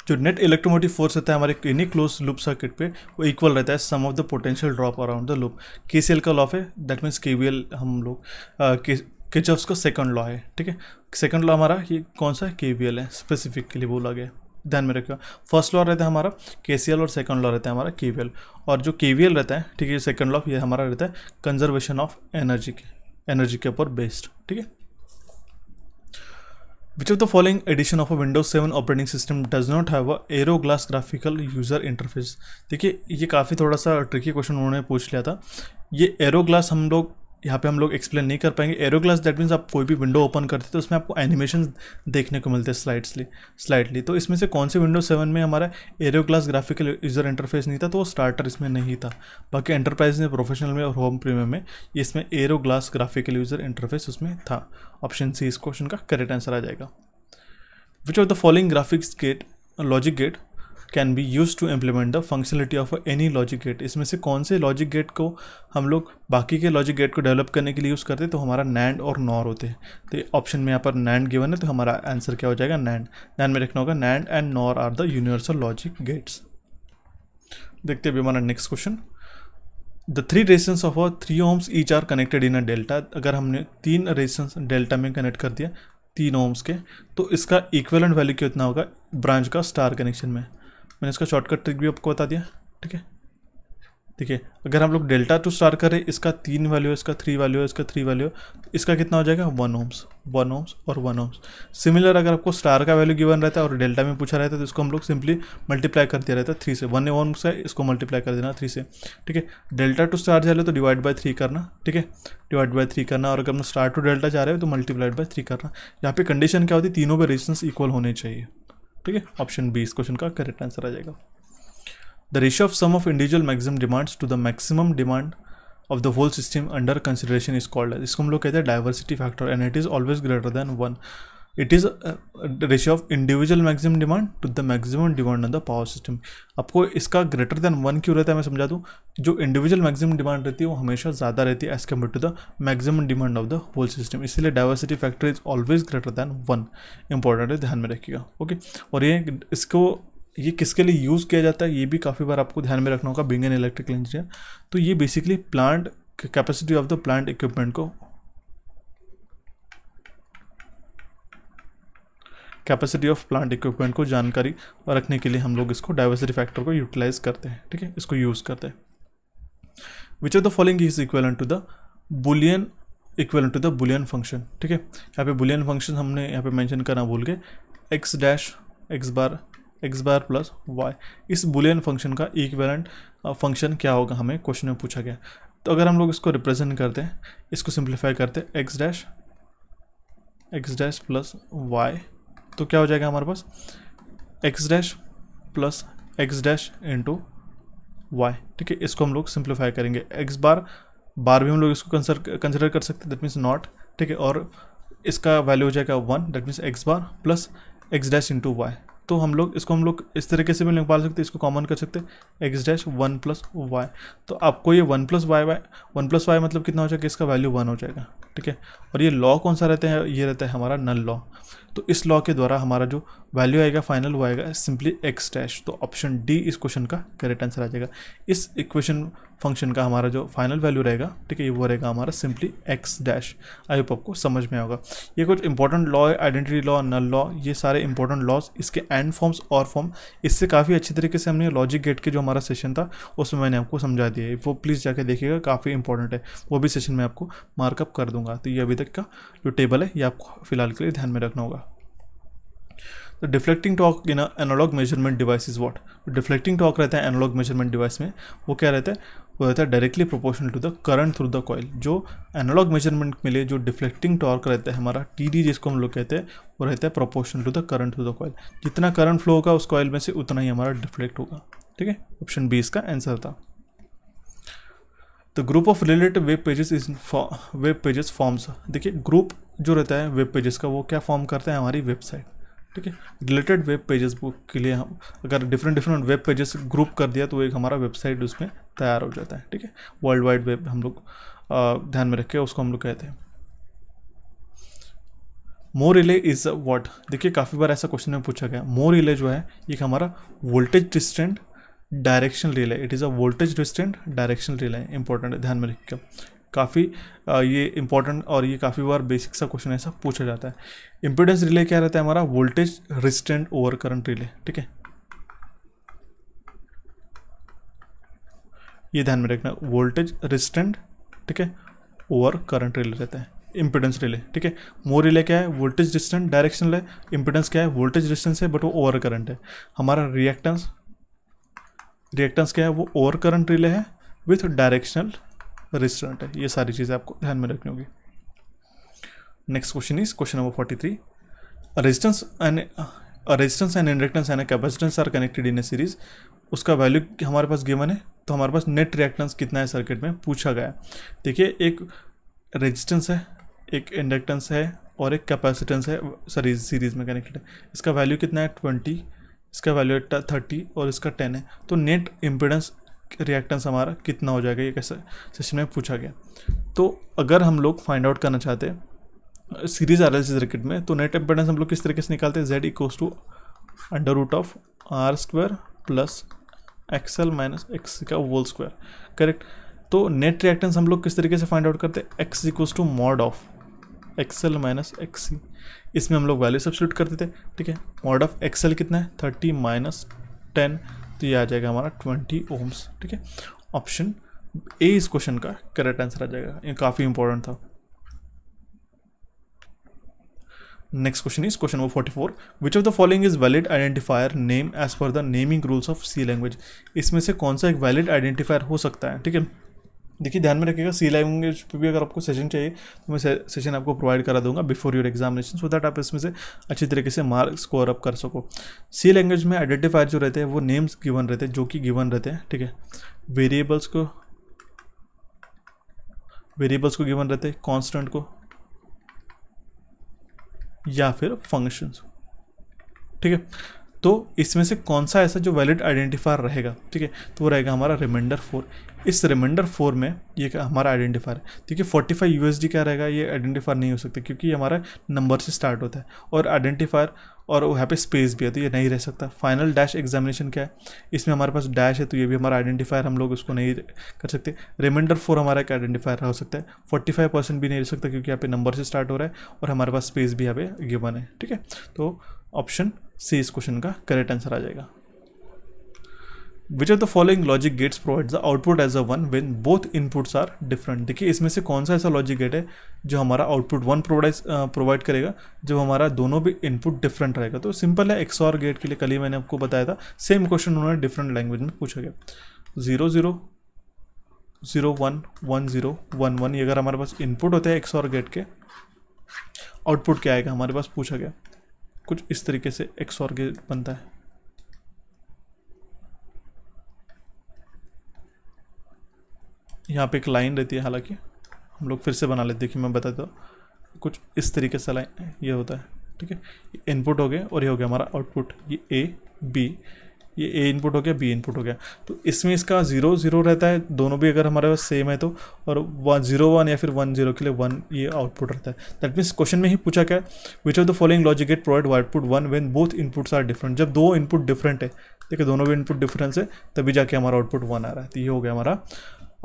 जो net electromotive force रहता है हमारे एनी क्लोज लूप सर्किट पे वो इक्वल रहता है sum of the potential drop around the loop के का लॉ है दैट मीन्स के हम लोग किचॉफ्स का सेकंड लॉ है ठीक है सेकंड लॉ हमारा ये कौन सा है के है स्पेसिफिकली के लिए बोला गया ध्यान में रखिएगा फर्स्ट लॉ रहता है हमारा के और सेकंड लॉ रहता है हमारा के और जो के रहता है ठीक है सेकंड लॉ ये हमारा रहता है कंजर्वेशन ऑफ एनर्जी के एनर्जी के ऊपर बेस्ड ठीक है Which of the following edition of a Windows 7 operating system does not have a aero glass graphical user interface देखिए ये काफ़ी थोड़ा सा ट्रिकी क्वेश्चन उन्होंने पूछ लिया था ये एरो ग्लास हम लोग यहाँ पे हम लोग एक्सप्लेन नहीं कर पाएंगे एरो ग्लास दैट मीन्स आप कोई भी विंडो ओपन करते तो उसमें आपको एनिमेशन देखने को मिलते हैं स्लाइडली स्लाइडली तो इसमें से कौन से विंडो सेवन में हमारा aero glass graphical user interface नहीं था तो वो स्टार्टर इसमें नहीं था बाकी एंटरप्राइज में प्रोफेशनल में और होम प्रीमियम में इसमें aero glass graphical user interface उसमें था ऑप्शन सी इस क्वेश्चन का करेक्ट आंसर आ जाएगा which of the following graphics gate logic gate can be use to implement the functionality of any logic gate इसमें से कौन से लॉजिक गेट को हम लोग बाकी के लॉजिक गेट को डेवलप करने के लिए यूज़ करते हैं तो हमारा नैंड और नॉर होते हैं तो ऑप्शन में यहाँ पर नैंड गिवन है तो हमारा आंसर क्या हो जाएगा नैंड नैंड में रखना होगा NAND and NOR are the universal logic gates देखते भी अभी हमारा next question the three resistances of are three ohms each are connected in a delta अगर हमने तीन रेसेंस डेल्टा में कनेक्ट कर दिया तीन ओम्स के तो इसका इक्वलेंट वैल्यू कितना होगा ब्रांच का स्टार कनेक्शन में मैंने इसका शॉर्टकट ट्रिक भी आपको बता दिया ठीक है ठीक है अगर हम लोग डेल्टा टू स्टार करें इसका तीन वैल्यू इसका थ्री वैल्यू इसका थ्री वैल्यू तो इसका कितना हो जाएगा वन ओम्स वन ओम्स और वन ओम्स सिमिलर अगर आपको स्टार का वैल्यू गिवन रहता है और डेल्टा में पूछा रहता है तो इसको हम लोग सिंपली मल्टीप्लाई कर दिया रहता है थ्री से वन ओम्स है इसको मल्टीप्लाई कर देना थ्री से ठीक है डेल्टा टू स्टार जा रहे तो डिवाइड बाई थ्री करना ठीक है डिवाइड बाई थ्री करना और अगर हम स्टार टू डेल्टा चाह रहे हो तो मल्टीप्लाइड बाई थ्री करना यहाँ पे कंडीशन क्या होती है तीनों पर रीजन इक्वल होने चाहिए ठीक है ऑप्शन बी इस क्वेश्चन का करेक्ट आंसर आ जाएगा the ratio of sum of individual maximum demands to the maximum demand of the whole system under consideration is called इसको हम लोग कहते हैं diversity factor and it is always greater than one it is ratio of individual maximum demand to the maximum demand on the power system आपको इसका greater than one क्यों रहता है मैं समझा दूँ जो इंडिविजुअल मैक्सिमम डिमांड रहती है वो हमेशा ज़्यादा रहती है as compare to the maximum demand of the whole system इसलिए diversity factor is always greater than one important है ध्यान में रखिएगा ओके और ये इसको ये किसके लिए यूज़ किया जाता है ये भी काफ़ी बार आपको ध्यान में रखना होगा बिंग एन इलेक्ट्रिकल इंजीनियर तो ये basically plant capacity of the plant equipment को कैपेसिटी ऑफ प्लांट इक्विपमेंट को जानकारी रखने के लिए हम लोग इसको डाइवर्सिटी फैक्टर को यूटिलाइज करते हैं ठीक है इसको यूज़ करते हैं which of the following is equal to the boolean equal to the boolean function ठीक है यहाँ पे बुलियन फंक्शन हमने यहाँ पे मैंशन करना भूल के X dash X bar X bar plus Y इस बुलियन फंक्शन का इक्वेलेंट फंक्शन uh, क्या होगा हमें क्वेश्चन में पूछा गया तो अगर हम लोग इसको रिप्रेजेंट करते हैं इसको सिंप्लीफाई करते हैं X dash X dash plus Y तो क्या हो जाएगा हमारे पास X dash plus X dash into Y ठीक है इसको हम लोग सिंप्लीफाई करेंगे एक्स बार बार भी हम लोग इसको कंसिडर कर सकते हैं दैट मीन्स नॉट ठीक है और इसका वैल्यू हो जाएगा one that means X bar plus X dash into Y तो हम लोग इसको हम लोग इस तरीके से भी पा सकते हैं इसको कॉमन कर सकते हैं X dash one plus Y तो आपको ये one plus Y Y one plus Y मतलब कितना हो जाएगा इसका वैल्यू वन हो जाएगा ठीक है और ये लॉ कौन सा रहता है ये रहता है हमारा नल लॉ तो इस लॉ के द्वारा हमारा जो वैल्यू आएगा फाइनल वो आएगा सिंपली एक्स डैश तो ऑप्शन डी इस क्वेश्चन का करेक्ट आंसर आ जाएगा इस इक्वेशन फंक्शन का हमारा जो फाइनल वैल्यू रहेगा ठीक है ये वो रहेगा हमारा simply X dash I hope आपको समझ में आएगा ये कुछ इंपॉर्टेंट लॉ है आइडेंटिटी लॉ नल लॉ ये सारे इंपॉर्टेंट लॉज इसके एंड फॉर्म्स और फॉर्म इससे काफ़ी अच्छे तरीके से हमने लॉजिक गेट के जो हमारा सेशन था उसमें मैंने आपको समझा दिया है वो प्लीज़ जाके देखिएगा काफ़ी इंपॉर्टेंट है वो भी सेशन में आपको मार्कअप कर दूंगा तो ये अभी तक का जो टेबल है ये आपको फिलहाल के लिए ध्यान में रखना होगा तो deflecting torque in analog measurement device is what deflecting torque रहता है एनालॉग मेजरमेंट डिवाइस में वो क्या रहता है वो रहता है directly proportional to the current through the coil जो एनालॉग मेजरमेंट में लिए जो डिफ्लेक्टिंग टॉर्क रहता है हमारा टी डी जिसको हम लोग कहते हैं वो रहता है proportional to the current through the coil जितना करंट फ्लो होगा उस कॉयल में से उतना ही हमारा डिफ्लेक्ट होगा ठीक है ऑप्शन बी इसका आंसर था the group of related web pages is web pages forms देखिए ग्रुप जो रहता है वेब पेजेस का वो क्या फॉर्म करता है हमारी वेबसाइट ठीक है रिलेटेड वेब पेजेस के लिए हम अगर different different web pages group कर दिया तो एक हमारा वेबसाइट उसमें तैयार हो जाता है ठीक है वर्ल्ड वाइड वेब हम लोग ध्यान में रख के उसको हम लोग कहते हैं मोर रिले इज वॉट देखिए काफ़ी बार ऐसा क्वेश्चन में पूछा गया मोर रिले जो है एक हमारा voltage distant direction relay it is a voltage distant direction relay important है ध्यान में रखिए काफ़ी ये इंपॉर्टेंट और ये काफ़ी बार बेसिक सा क्वेश्चन ऐसा पूछा जाता है इम्पिडेंस रिले क्या रहता है हमारा voltage restraint over current relay ठीक है ये ध्यान में रखना वोल्टेज रिस्टेंट ठीक है ओवर करंट रिले रहता है इम्पिडेंस रिले ठीक है मोर रिले क्या है वोल्टेज रिस्टेंट डायरेक्शनल है इम्पिडेंस क्या है वोल्टेज डिस्टेंस है बट वो ओवर करंट है हमारा रिएक्टेंस रिएक्टेंस क्या है वो ओवर करंट रिले है विथ डायरेक्शनल रेस्टोरेंट है ये सारी चीज़ें आपको ध्यान में रखनी होगी next question is question number forty three resistance and resistance and inductance and capacitance are connected in a series उसका वैल्यू हमारे पास गिवन है तो हमारे पास नेट रिएक्टेंस कितना है सर्किट में पूछा गया देखिए एक रेजिस्टेंस है एक इंडक्टेंस है और एक कैपेसिटेंस है सॉरी सीरीज में कनेक्टेड है इसका वैल्यू कितना है ट्वेंटी इसका वैल्यू थर्टी और इसका टेन है तो नेट इम्पिडेंस रिएक्टेंस हमारा कितना हो जाएगा ये कैसे सेशन में पूछा गया तो अगर हम लोग फाइंड आउट करना चाहते सीरीज आर एल सर्किट में तो नेट इम्पेडेंस हम लोग किस तरीके से निकालते हैं Z equals to under root of R square plus XL minus X का वोल स्क्वायर करेक्ट तो नेट रिएक्टेंस हम लोग किस तरीके से फाइंड आउट करते हैं X equals to mod of XL minus X इसमें हम लोग वैल्यू सब्सिट्यूट करते थे ठीक है मॉड ऑफ एक्सएल कितना है थर्टी माइनस टेन तो ये आ जाएगा हमारा ट्वेंटी ओम्स ठीक है ऑप्शन ए इस क्वेश्चन का करेक्ट आंसर आ जाएगा ये काफ़ी इंपॉर्टेंट था next question is question number forty four which of the following is valid identifier name as per the naming rules of C language इसमें से कौन सा एक वैलिड आइडेंटिफायर हो सकता है ठीक है देखिए ध्यान में रखिएगा सी लैंग्वेज पे भी अगर आपको सेशन चाहिए तो मैं सेशन आपको प्रोवाइड करा दूंगा before your examination so that आप इसमें से अच्छी तरीके से मार्क्स स्कोर अप कर सको सी लैंग्वेज में आइडेंटिफायर जो रहते हैं वो नेम्स गिवन रहते हैं जो कि गिवन रहते हैं ठीक है वेरिएबल्स को वेरिएबल्स को गिवन रहते हैं कॉन्स्टेंट को या फिर फंक्शंस ठीक है तो इसमें से कौन सा ऐसा जो वैलिड आइडेंटिफायर रहेगा ठीक है तो वो रहेगा हमारा रिमाइंडर फोर इस रिमाइंडर फोर में ये हमारा आइडेंटिफायर ठीक है फोर्टी फाइव यू का रहेगा ये आइडेंटिफायर नहीं हो सकता क्योंकि ये हमारा नंबर से स्टार्ट होता है और आइडेंटिफायर और यहाँ पे स्पेस भी है तो ये नहीं रह सकता फाइनल डैश एग्जामिनेशन क्या है इसमें हमारे पास डैश है तो ये भी हमारा आइडेंटिफायर हम लोग उसको नहीं कर सकते रिमाइंडर फोर हमारा एक आइडेंटिफायर हो सकता है फोर्टी फाइव परसेंट भी नहीं रह सकता क्योंकि यहाँ पे नंबर से स्टार्ट हो रहा है और हमारे पास स्पेस भी यहाँ पे गिवन है ठीक है तो ऑप्शन सी इस क्वेश्चन का करेक्ट आंसर आ जाएगा which are the following logic gates provide the output as a one when both inputs are different देखिए इसमें से कौन सा ऐसा लॉजिक गेट है जो हमारा आउटपुट वन प्रोवाइड प्रोवाइड करेगा जब हमारा दोनों भी इनपुट डिफरेंट रहेगा तो सिंपल है और गेट के लिए कल ही मैंने आपको बताया था सेम क्वेश्चन उन्होंने डिफरेंट लैंग्वेज में पूछा गया zero zero zero one one zero one one ये अगर हमारे पास इनपुट होते हैं और गेट के आउटपुट क्या आएगा हमारे पास पूछा गया कुछ इस तरीके से एक्स और गेट बनता है यहाँ पे एक लाइन रहती है हालांकि हम लोग फिर से बना लेते हैं कि मैं बताता हूँ कुछ इस तरीके से लाइन ये होता है ठीक है इनपुट हो गया और ये हो गया हमारा आउटपुट ये ए बी ये ए इनपुट हो गया बी इनपुट हो गया तो इसमें इसका ज़ीरो ज़ीरो रहता है दोनों भी अगर हमारे पास सेम है तो और वन ज़ीरो वन या फिर वन जीरो के लिए वन ये आउटपुट रहता है दैट मीन्स क्वेश्चन में ही पूछा क्या है which of the following logic gate provide output one when both inputs are different जब दो इनपुट डिफरेंट है देखिए दोनों भी इनपुट डिफरेंस है तभी जाके हमारा आउटपुट वन आ रहा है तो ये हो गया हमारा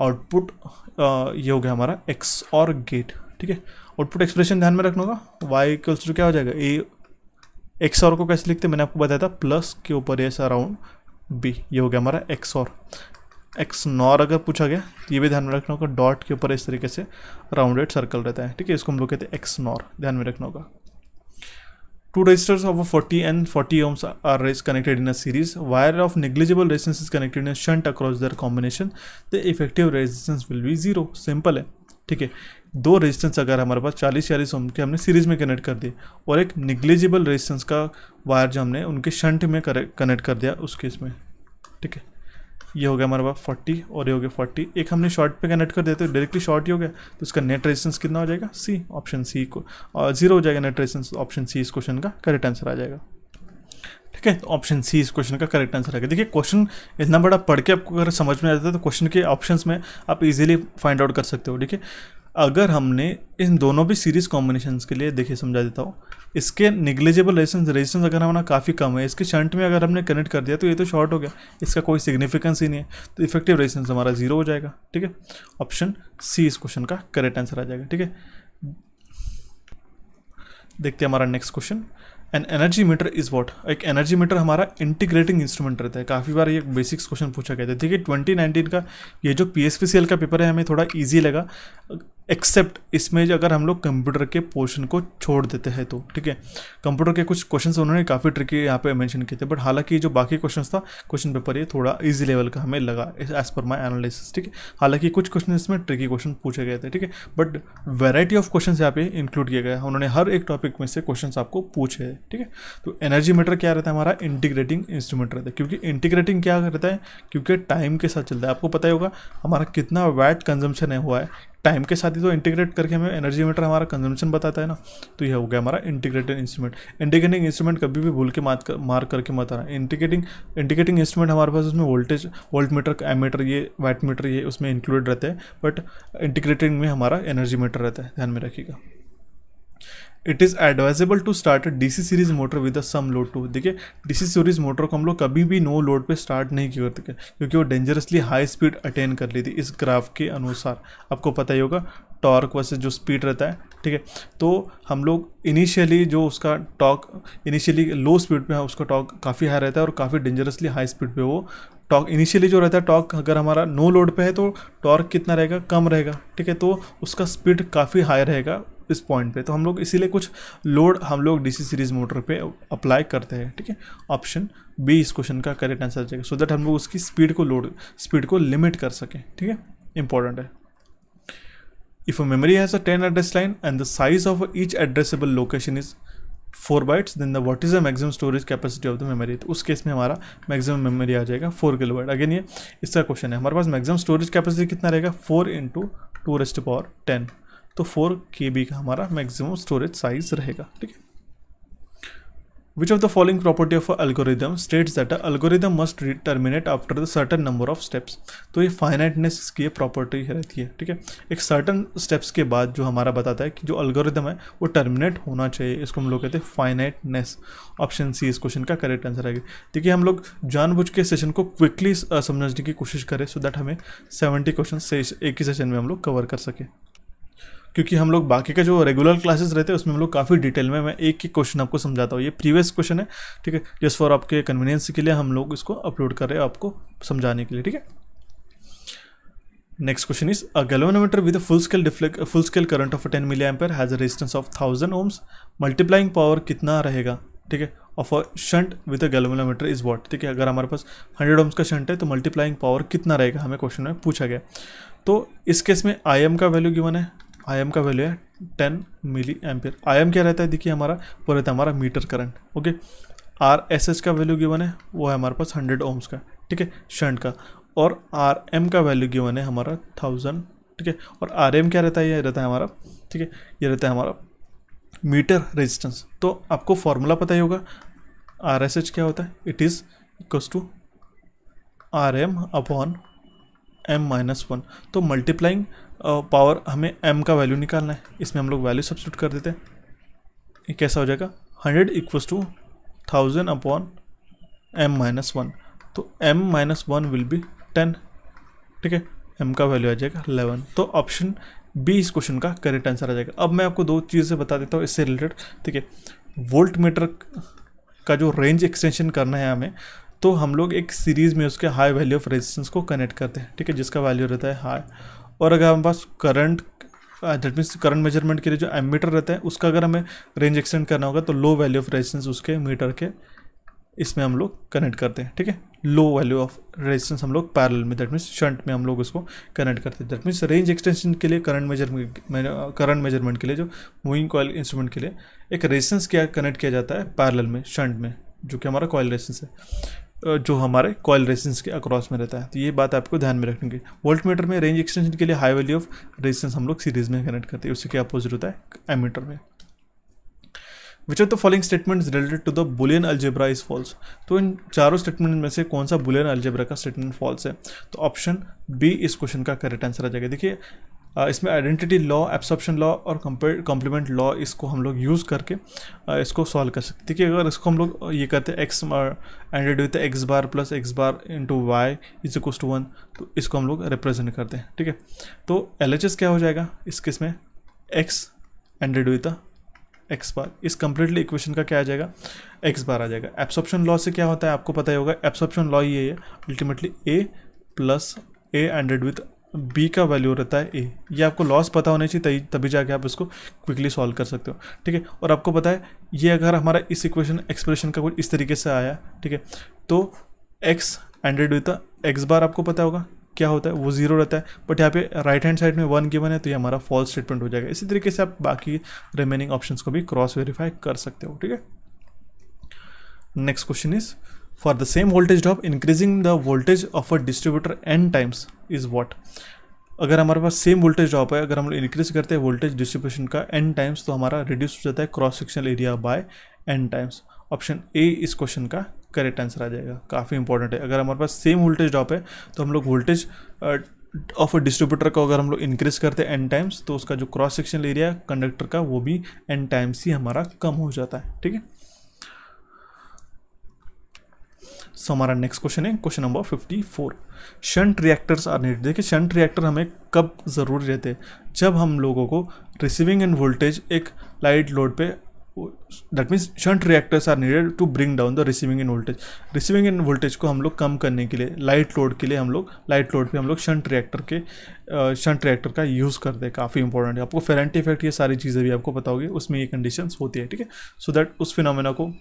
आउटपुट ये हो गया हमारा एक्स और गेट ठीक है आउटपुट एक्सप्रेशन ध्यान में रखना होगा वाई इक्वल्स टू क्या हो जाएगा ए एक्स और को कैसे लिखते हैं मैंने आपको बताया था प्लस के ऊपर एस अराउंड बी ये हो गया हमारा एक्स और एक्स नॉर अगर पूछा गया तो ये भी ध्यान में रखना होगा डॉट के ऊपर इस तरीके से राउंडेड सर्कल रहता है ठीक है इसको हम लोग कहते हैं एक्स नॉर ध्यान में रखना होगा two resistors of forty and forty ohms are raise connected in a series wire of negligible resistance is connected in shunt across the combination the effective resistance will be zero simple है ठीक है दो resistance अगर हमारे पास चालीस चालीस ओम के हमने सीरीज़ में कनेक्ट कर दिए और एक निग्लिजिबल रेजिस्टेंस का वायर जो हमने उनके शंट में कनेक्ट कर दिया उस केस में ठीक है ये हो गया हमारे पास फोर्टी और ये हो गया फोर्टी एक हमने शॉर्ट पे कनेक्ट कर देते तो डायरेक्टली शॉर्ट ही हो गया तो इसका नेट रेजिस्टेंस कितना हो जाएगा सी ऑप्शन सी को जीरो हो जाएगा नेट रेजिस्टेंस ऑप्शन सी इस क्वेश्चन का करेक्ट आंसर आ जाएगा ठीक है ऑप्शन तो सी इस क्वेश्चन का करेक्ट आंसर आएगा देखिए क्वेश्चन इतना बड़ा पढ़ के आपको अगर समझ में आ जाता है तो क्वेश्चन के ऑप्शन में आप इजिली फाइंड आउट कर सकते हो ठीक है अगर हमने इन दोनों भी सीरीज कॉम्बिनेशन के लिए देखिए समझा देता हूँ इसके निगलेजेबल रेजिस्टेंस रेजिस्टेंस अगर हमारा काफ़ी कम है इसके शंट में अगर हमने कनेक्ट कर दिया तो ये तो शॉर्ट हो गया इसका कोई सिग्निफिकेंस ही नहीं है तो इफेक्टिव रेजिस्टेंस हमारा जीरो हो जाएगा ठीक है ऑप्शन सी इस क्वेश्चन का करेक्ट आंसर आ जाएगा ठीक है देखते हैं हमारा next question an energy meter is what एक एनर्जी मीटर हमारा इंटीग्रेटिंग इंस्ट्रूमेंट रहता है काफ़ी बार ये बेसिक्स क्वेश्चन पूछा गया था ठीक है ट्वेंटी नाइनटीन का ये जो P S P C L का पेपर है हमें थोड़ा ईजी लगा एक्सेप्ट इसमें अगर हम लोग कंप्यूटर के पोर्शन को छोड़ देते हैं तो ठीक है कंप्यूटर के कुछ क्वेश्चंस उन्होंने काफ़ी ट्रिकी यहाँ पे मेंशन किए थे बट हालांकि जो बाकी क्वेश्चंस था क्वेश्चन पेपर ये थोड़ा इजी लेवल का हमें लगा एज पर माय एनालिसिस ठीक है हालांकि कुछ क्वेश्चन इसमें ट्रिकी क्वेश्चन पूछे गए थे ठीक है बट वेराइटी ऑफ क्वेश्चन यहाँ पे इंक्लूड किया गया उन्होंने हर एक टॉपिक में से क्वेश्चन आपको पूछे ठीक है तो एनर्जी मीटर क्या रहता है हमारा इंटीग्रेटिंग इंस्ट्रूमेंट रहता है क्योंकि इंटीग्रेटिंग क्या रहता है क्योंकि टाइम के साथ चलता है आपको पता ही होगा हमारा कितना वैट कंजम्पन है हुआ है टाइम के साथ ही तो इंटीग्रेट करके हमें एनर्जी मीटर हमारा कंजम्पशन बताता है ना तो यह हो गया हमारा इंटीग्रेटेड इंस्ट्रूमेंट इंडिकेटिंग इंस्ट्रूमेंट कभी भी भूल के मार कर, मार्क करके मत आना इंडिकेटिंग इंडिकेटिंग इंस्ट्रूमेंट हमारे पास उसमें voltage voltmeter ammeter ये वाइट मीटर ये उसमें इंक्लूड रहते हैं बट इंटीग्रेटिंग में हमारा एनर्जी मीटर रहता है ध्यान में रखिएगा it is advisable to start D C series motor with some load to देखिए डी सी सीरीज मोटर को हम लोग कभी भी नो लोड पे स्टार्ट नहीं किया करते क्योंकि वो डेंजरसली हाई स्पीड अटेन कर थी इस ग्राफ के अनुसार आपको पता ही होगा टॉर्क वैसे जो स्पीड रहता है ठीक है तो हम लोग इनिशियली जो उसका टॉक इनिशियली लो स्पीड पे उसका टॉक काफ़ी हाई रहता है और काफ़ी डेंजरसली हाई स्पीड पे वो टॉक इनिशियली जो रहता है टॉक अगर हमारा नो लोड पे है तो टॉर्क कितना रहेगा कम रहेगा ठीक है तो उसका स्पीड काफ़ी हाई रहेगा इस पॉइंट पे तो हम लोग इसीलिए कुछ लोड हम लोग डीसी सीरीज मोटर पे अप्लाई करते हैं ठीक है ऑप्शन बी इस क्वेश्चन का करेक्ट आंसर जाएगा सो दैट हम लोग उसकी स्पीड को लोड स्पीड को लिमिट कर सकें ठीक है इंपॉर्टेंट है if a memory has a ten address line and the size of each addressable location is four bytes then the what is the maximum storage capacity of the memory तो उस case में हमारा maximum memory आ जाएगा four kilo byte again ये इसका question है हमारे पास मैगजिम storage capacity कितना रहेगा four into two raised power ten तो फोर के बी का हमारा मैक्सिमम स्टोरेज साइज रहेगा ठीक है which of the following property of algorithm states that algorithm must terminate after the certain number of steps तो ये फाइनाइटनेस की property रहती है ठीक है एक सर्टन स्टेप्स के बाद जो हमारा बताता है कि जो अल्गोरिदम है वो टर्मिनेट होना चाहिए इसको हम लोग कहते हैं फाइनाइटनेस ऑप्शन सी इस क्वेश्चन का करेक्ट आंसर आएगा देखिए हम लोग जानबूझ के सेशन को क्विकली समझने की कोशिश करें सो so दैट हमें सेवेंटी क्वेश्चन से एक ही सेशन में हम लोग कवर कर सकें क्योंकि हम लोग बाकी का जो रेगुलर क्लासेस रहते हैं उसमें हम लोग काफ़ी डिटेल में मैं एक ही क्वेश्चन आपको समझाता हूँ ये प्रीवियस क्वेश्चन है ठीक है जस्ट फॉर आपके कन्वीनियंस के लिए हम लोग इसको अपलोड कर रहे हैं आपको समझाने के लिए ठीक है Next question is a galvanometer with full scale deflect full scale current of ten milli ampere has a resistance of thousand ohms multiplying power कितना रहेगा ठीक है of a shunt with a galvanometer is what ठीक है अगर हमारे पास hundred ohms का शंट है तो मल्टीप्लाइंग पावर कितना रहेगा हमें क्वेश्चन में पूछा गया तो इस केस में आई एम का वैल्यू गिवन है आई एम का वैल्यू है ten milli ampere I M क्या रहता है देखिए हमारा वो रहता है हमारा meter current okay R S H का वैल्यू गिवन है वो है हमारे पास हंड्रेड ओम्स का ठीक है शंट का और आर एम का वैल्यू गिवन है हमारा थाउजेंड ठीक है और आर एम क्या रहता है ये रहता है हमारा ठीक है ये रहता है हमारा मीटर रेजिस्टेंस तो आपको फॉर्मूला पता ही होगा आर एस एच क्या होता है it is equals to R M upon M minus one तो मल्टीप्लाइंग पावर हमें एम का वैल्यू निकालना है इसमें हम लोग वैल्यू सब्सिट्यूट कर देते हैं ये कैसा हो जाएगा hundred equal to thousand upon M minus one तो M minus one will be ten ठीक है एम का वैल्यू आ जाएगा अलेवन तो ऑप्शन बी इस क्वेश्चन का करेक्ट आंसर आ जाएगा अब मैं आपको दो चीज़ें बता देता हूँ इससे रिलेटेड ठीक है वोल्ट मीटर का जो रेंज एक्सटेंशन करना है हमें तो हम लोग एक सीरीज़ में उसके हाई वैल्यू ऑफ रेजिस्टेंस को कनेक्ट करते हैं ठीक है जिसका वैल्यू रहता है हाई और अगर हमारे पास current that means current measurement के लिए जो मीटर रहता है उसका अगर हमें रेंज एक्सटेंड करना होगा तो लो वैल्यू ऑफ रेजिस्टेंस उसके मीटर के इसमें हम लोग कनेक्ट करते हैं ठीक है लो वैल्यू ऑफ रेजिस्टेंस हम लोग पैरल में दैट मीन्स शंट में हम लोग उसको कनेक्ट करते हैं दैट मीन्स रेंज एक्सटेंशन के लिए करंट मेजर करंट मेजरमेंट के लिए जो मूविंग कॉयल इंस्ट्रूमेंट के लिए एक रेजिस्टेंस क्या कनेक्ट किया जाता है पैरल में शंट में जो कि हमारा कॉयल रेजिस्टेंस है जो हमारे कॉयल रेजिस्टेंस के अक्रॉस में रहता है तो ये बात आपको ध्यान में रखनी चाहिए वोल्ट मीटर में रेंज एक्सटेंशन के लिए हाई वैल्यू ऑफ रेजिस्टेंस हम लोग सीरीज में कनेक्ट करते हैं उसी के अपोजिट होता है एमीटर में which are the following statements related to the Boolean algebra is false तो इन चारों स्टेटमेंट में से कौन सा बुलियन अल्जेब्रा का स्टेटमेंट फॉल्स है तो ऑप्शन बी इस क्वेश्चन का करेक्ट आंसर आ जाएगा देखिए इसमें आइडेंटिटी लॉ एब्सॉप्शन लॉ और कॉम्प्लीमेंट लॉ इसको हम लोग यूज़ करके इसको सॉल्व कर सकते ठीक है अगर इसको हम लोग ये करते हैं X anded with X bar plus X bar into Y is equal to one तो इसको हम लोग रिप्रेजेंट करते हैं ठीक है तो एल क्या हो जाएगा इस किस में X anded with X bar is completely equation का क्या आ जाएगा एक्स बार आ जाएगा एब्सॉप्शन लॉ से क्या होता है आपको पता ही होगा एब्सॉप्शन लॉ ये है ultimately A plus A anded with B का वैल्यू रहता है ए ये आपको लॉस पता होना चाहिए तभी जाके आप इसको क्विकली सॉल्व कर सकते हो ठीक है और आपको पता है ये अगर हमारा इस इक्वेशन एक्सप्रेशन का कुछ इस तरीके से आया ठीक है तो X anded with X bar आपको पता होगा क्या होता है वो जीरो रहता है बट यहाँ पे राइट हैंड साइड में वन गिवन है तो ये हमारा फॉल्स स्टेटमेंट हो जाएगा इसी तरीके से आप बाकी रिमेनिंग ऑप्शंस को भी क्रॉस वेरीफाई कर सकते हो ठीक है next question is for the same voltage drop increasing the voltage of a distributor n times is what अगर हमारे पास सेम वोल्टेज ड्रॉप है अगर हम लोग इंक्रीज करते हैं वोल्टेज डिस्ट्रीब्यूशन का एन टाइम्स तो हमारा रिड्यूस हो जाता है cross sectional area by N times option A इस क्वेश्चन का करेक्ट आंसर आ जाएगा काफ़ी इंपॉर्टेंट है अगर हमारे पास सेम वोल्टेज ड्रॉप है तो हम लोग वोल्टेज ऑफ अ डिस्ट्रीब्यूटर को अगर हम लोग इंक्रीज करते हैं एन टाइम्स तो उसका जो क्रॉस सेक्शनल एरिया कंडक्टर का वो भी एन टाइम्स ही हमारा कम हो जाता है ठीक है सो हमारा नेक्स्ट क्वेश्चन है question number fifty four shunt reactors are need देखिए शंट रिएक्टर हमें कब ज़रूरी रहते हैं जब हम लोगों को रिसीविंग एंड वोल्टेज एक लाइट लोड पे that means shunt reactors are needed to bring down the receiving end voltage receiving end voltage को हम लोग कम करने के लिए लाइट लोड के लिए हम लोग लाइट लोड पे हम लोग शंट रिएक्टर के शंट रिएक्टर का यूज़ करते हैं काफ़ी इंपॉर्टेंट है आपको फेरेंट इफेक्ट ये सारी चीज़ें भी आपको पता होगी उसमें ये कंडीशंस होती है ठीक है सो दैट उस फिनोमेना को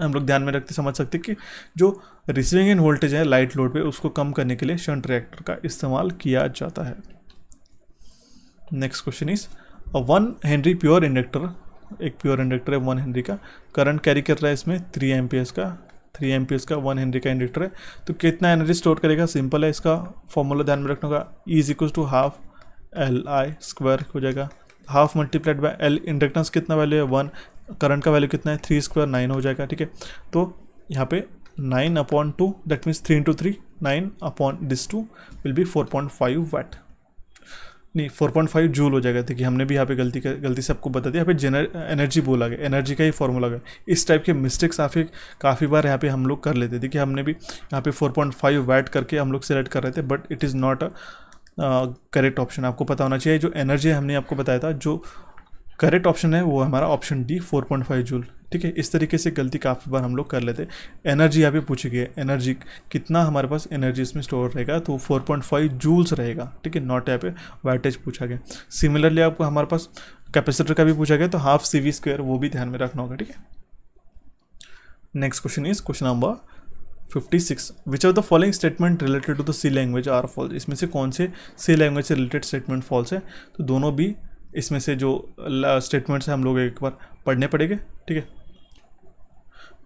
हम लोग ध्यान में रखते समझ सकते कि जो रिसीविंग एंड वोल्टेज है लाइट लोड पे उसको कम करने के लिए शंट रिएक्टर का इस्तेमाल किया जाता है next question is one henry pure inductor एक प्योर इंडक्टर है वन हेनरी का करंट कैरी कर रहा है इसमें थ्री एम का थ्री एम का वन हेनरी का इंडक्टर है तो कितना एनर्जी स्टोर करेगा सिंपल है इसका फॉर्मूला ध्यान में रखने का is equal to half L I square हो जाएगा half multiplied by L inductance कितना वैल्यू है वन करंट का वैल्यू कितना है थ्री स्क्वायर नाइन हो जाएगा ठीक है तो यहाँ पे nine upon two that means three into three nine upon this two will be four point five watt नहीं फोर पॉइंट फाइव जूल हो जाएगा देखिए हमने भी यहाँ पे गलती गलती से आपको बता दिया यहाँ पे जेनर एनर्जी बोला गया एनर्जी का ही फॉर्मूला गया इस टाइप के मिस्टेक्स काफ़ी काफ़ी बार यहाँ पे हम लोग कर लेते देखिए हमने भी यहाँ पे फोर पॉइंट फाइव वैट करके हम लोग सेलेक्ट कर रहे थे but it is not a correct option आपको पता होना चाहिए जो एनर्जी हमने आपको बताया था जो करेक्ट ऑप्शन है वो हमारा ऑप्शन डी 4.5 जूल ठीक है इस तरीके से गलती काफ़ी बार हम लोग कर लेते हैं एनर्जी यहाँ पे पूछी गई एनर्जी कितना हमारे पास एनर्जी इसमें स्टोर रहेगा तो 4.5 जूल्स रहेगा ठीक है नॉट यहाँ पे वाइटेज पूछा गया सिमिलरली आपको हमारे पास कैपेसिटर का भी पूछा गया तो हाफ सी वी स्क्वेयर वो भी ध्यान में रखना होगा ठीक है next question is question number 56 which are the following statement related to the C language are false इसमें से कौन से सी लैंग्वेज से रिलेटेड स्टेटमेंट फॉल्स है तो दोनों भी इसमें से जो स्टेटमेंट्स हैं हम लोग एक बार पढ़ने पड़ेंगे ठीक है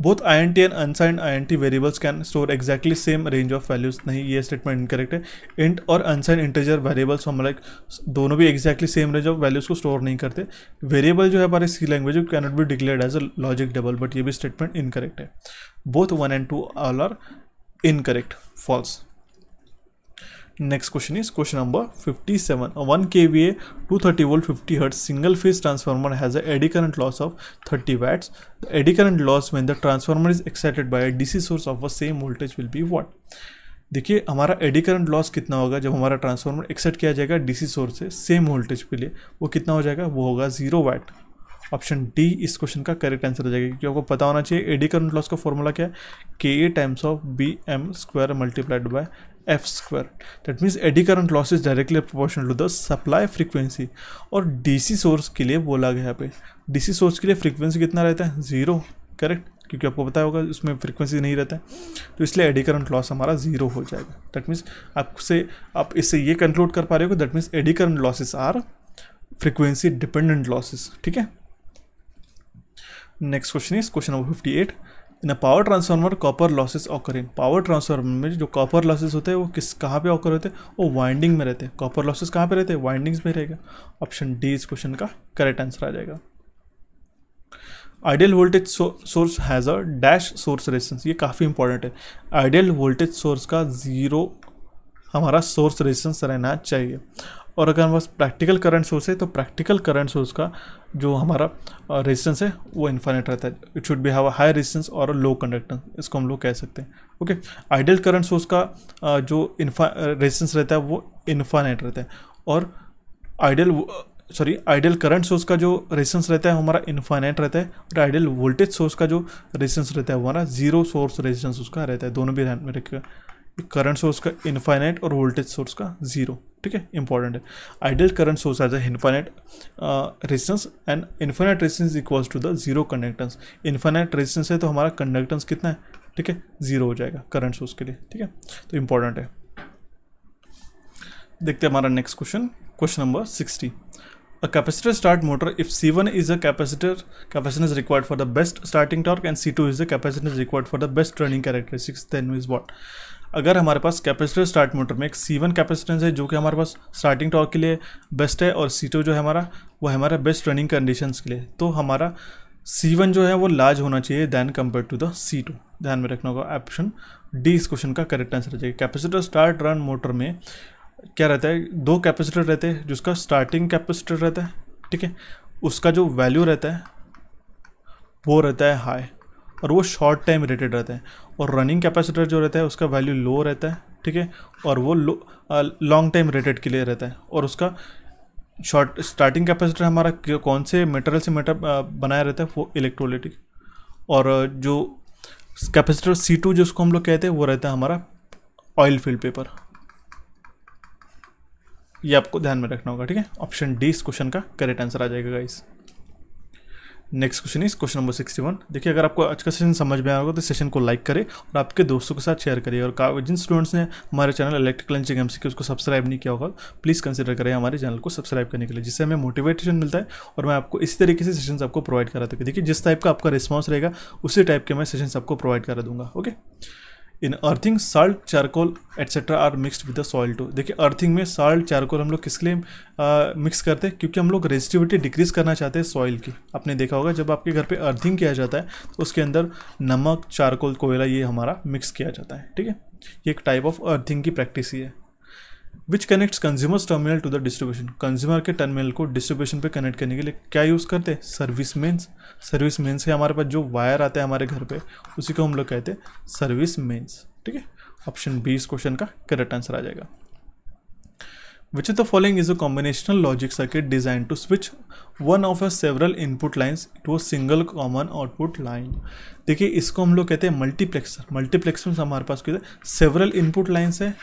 both I N T and unsigned I N T variables can store exactly same range of values नहीं ये स्टेटमेंट इनकरेक्ट है इंट और अनसाइंड इंटीजर वेरिएबल्स हम लाइक दोनों भी exactly same range of values को स्टोर नहीं करते वेरिएबल जो है हमारे C language can not be declare as a logic double but ये भी स्टेटमेंट इनकरेक्ट है both one and two all are incorrect false next question is question number 57 K V A two thirty volt fifty hertz single phase transformer has current loss loss of thirty watts eddy current loss when the transformer is excited by a dc source of a same voltage will be what देखिए हमारा AD current loss कितना होगा जब हमारा transformer excite किया जाएगा DC source से same voltage के लिए वो कितना हो जाएगा वो होगा जीरो वैट ऑप्शन डी इस क्वेश्चन का करेक्ट आंसर हो जाएगा क्योंकि आपको पता होना चाहिए एडी करंट लॉस का फॉर्मूला क्या है के A times of B M square multiplied by f square that means eddy current loss is directly proportional to the supply frequency और dc source के लिए बोला गया पे dc source के लिए frequency कितना रहता है ज़ीरो करेक्ट क्योंकि आपको पता होगा उसमें फ्रीक्वेंसी नहीं रहता है तो इसलिए एडी करंट लॉस हमारा जीरो हो जाएगा दैट मीन्स आपसे आप इससे ये कंक्लूड कर पा रहे हो that means eddy current losses are frequency dependent losses ठीक है next question is question number fifty eight in a power transformer copper losses occur in power transformer में जो कॉपर लॉसेस होते हैं वो किस कहाँ पे ऑकर होते हैं वो वाइंडिंग में रहते हैं कॉपर लॉसेस कहाँ पे रहते हैं वाइंडिंग्स में रहेगा ऑप्शन डी इस क्वेश्चन का करेक्ट आंसर आ जाएगा ideal voltage source has a dash source resistance ये काफ़ी इंपॉर्टेंट है आइडियल वोल्टेज सोर्स का जीरो हमारा सोर्स रेजिस्टेंस रहना चाहिए और अगर हमारे प्रैक्टिकल करंट सोर्स है तो प्रैक्टिकल करंट सोर्स का जो हमारा रेजिस्टेंस है वो इन्फाइनेट रहता है it should be have high resistance और लो कंडक्टेंस इसको हम लोग कह सकते हैं ओके आइडियल करंट सोर्स का जो इन्फा रेजिस्टेंस रहता है वो इन्फाइनेट रहता है और ideal sorry ideal current source का जो रेजिस्टेंस रहता है हमारा इन्फाइनेट रहता है और आइडियल वोल्टेज सोर्स का जो रेजिस्टेंस रहता है वो हमारा जीरो सोर्स रेजिस्टेंस उसका रहता है दोनों भी ध्यान में रखिएगा करंट सोर्स का इन्फाइनाइट और वोल्टेज सोर्स का ज़ीरो ठीक है इंपॉर्टेंट है ideal current source has infinite resistance and infinite resistance equals to the zero conductance infinite resistance है तो हमारा कंडक्टेंस कितना है ठीक है जीरो हो जाएगा करंट सोर्स के लिए ठीक है तो इंपॉर्टेंट है देखते हैं हमारा next question question number sixty a A capacitor start motor if C1 is a capacitor capacitance required for the best starting torque and C2 is the capacitance for the best running characteristics then is what अगर हमारे पास capacitor start motor में एक सी one capacitance है जो कि हमारे पास starting torque के लिए बेस्ट है और सी जो है हमारा वो हमारा बेस्ट रनिंग कंडीशंस के लिए तो हमारा सी वन जो है वो लार्ज होना चाहिए than compare to the C two ध्यान में रखना होगा ऑप्शन डी इस क्वेश्चन का करेक्ट आंसर हो जाएगा कैपेसिटर स्टार्ट रन मोटर में क्या रहता है दो कैपेसिटर रहते हैं जिसका स्टार्टिंग कैपेसिटर रहता है ठीक है उसका जो वैल्यू रहता है वो रहता है हाई और वो शॉर्ट टाइम रिलेटेड रहते हैं और रनिंग कैपेसिटर जो रहता है उसका वैल्यू लो रहता है ठीक है और वो लो लॉन्ग टाइम रेटेड के लिए रहता है और उसका शॉर्ट स्टार्टिंग कैपेसिटर हमारा कौन से मेटेरियल से मेटर uh, बनाया रहता है वो इलेक्ट्रोलिटिक और uh, जो कैपेसिटर सी टू जिसको हम लोग कहते हैं वो रहता है हमारा ऑयल फील्ड पेपर ये आपको ध्यान में रखना होगा ठीक है ऑप्शन डी इस क्वेश्चन का करेक्ट आंसर आ जाएगा इस next question is question number sixty one देखिए अगर आपको आज का सेशन समझ में आएगा तो सेशन को लाइक करें और आपके दोस्तों के साथ शेयर करिए और जिन स्टूडेंट्स ने हमारे channel electrical engineering M C उसको सब्सक्राइब नहीं किया होगा प्लीज़ कंसिडर करें हमारे चैनल को सब्सक्राइब करने के लिए जिससे हमें मोटिवेशन मिलता है और मैं आपको इसी तरीके से सेशन आपको प्रोवाइड करा दूँगी देखिए जिस टाइप का आपका रिस्पॉन्स रहेगा उसी टाइप के मैं सेशन आपको प्रोवाइड करा दूंगा okay in earthing salt charcoal etcetera are mixed with the soil to देखिए अर्थिंग में साल्ट चारकोल हम लोग किसके लिए मिक्स करते हैं क्योंकि हम लोग रेजिटिविटी डिक्रीज करना चाहते हैं सॉइल की आपने देखा होगा जब आपके घर पे अर्थिंग किया जाता है तो उसके अंदर नमक चारकोल कोयला ये हमारा मिक्स किया जाता है ठीक है ये एक टाइप ऑफ अर्थिंग की प्रैक्टिस ही है which connects consumers terminal to the distribution consumer के टर्मिनल को डिस्ट्रीब्यूशन पे कनेक्ट करने के लिए क्या यूज़ करते हैं सर्विस मेन्स सर्विस मेन्स है हमारे पास जो वायर आता है हमारे घर पे उसी को हम लोग कहते हैं सर्विस मेन्स ठीक है ऑप्शन बी इस क्वेश्चन का करेक्ट आंसर आ जाएगा which is the following is a combinational logic circuit design to switch one of a several input lines to a single common output line देखिए इसको हम लोग कहते हैं मल्टीप्लेक्सर मल्टीप्लेक्सर हमारे पास कहते हैं सेवरल इनपुट लाइन्स है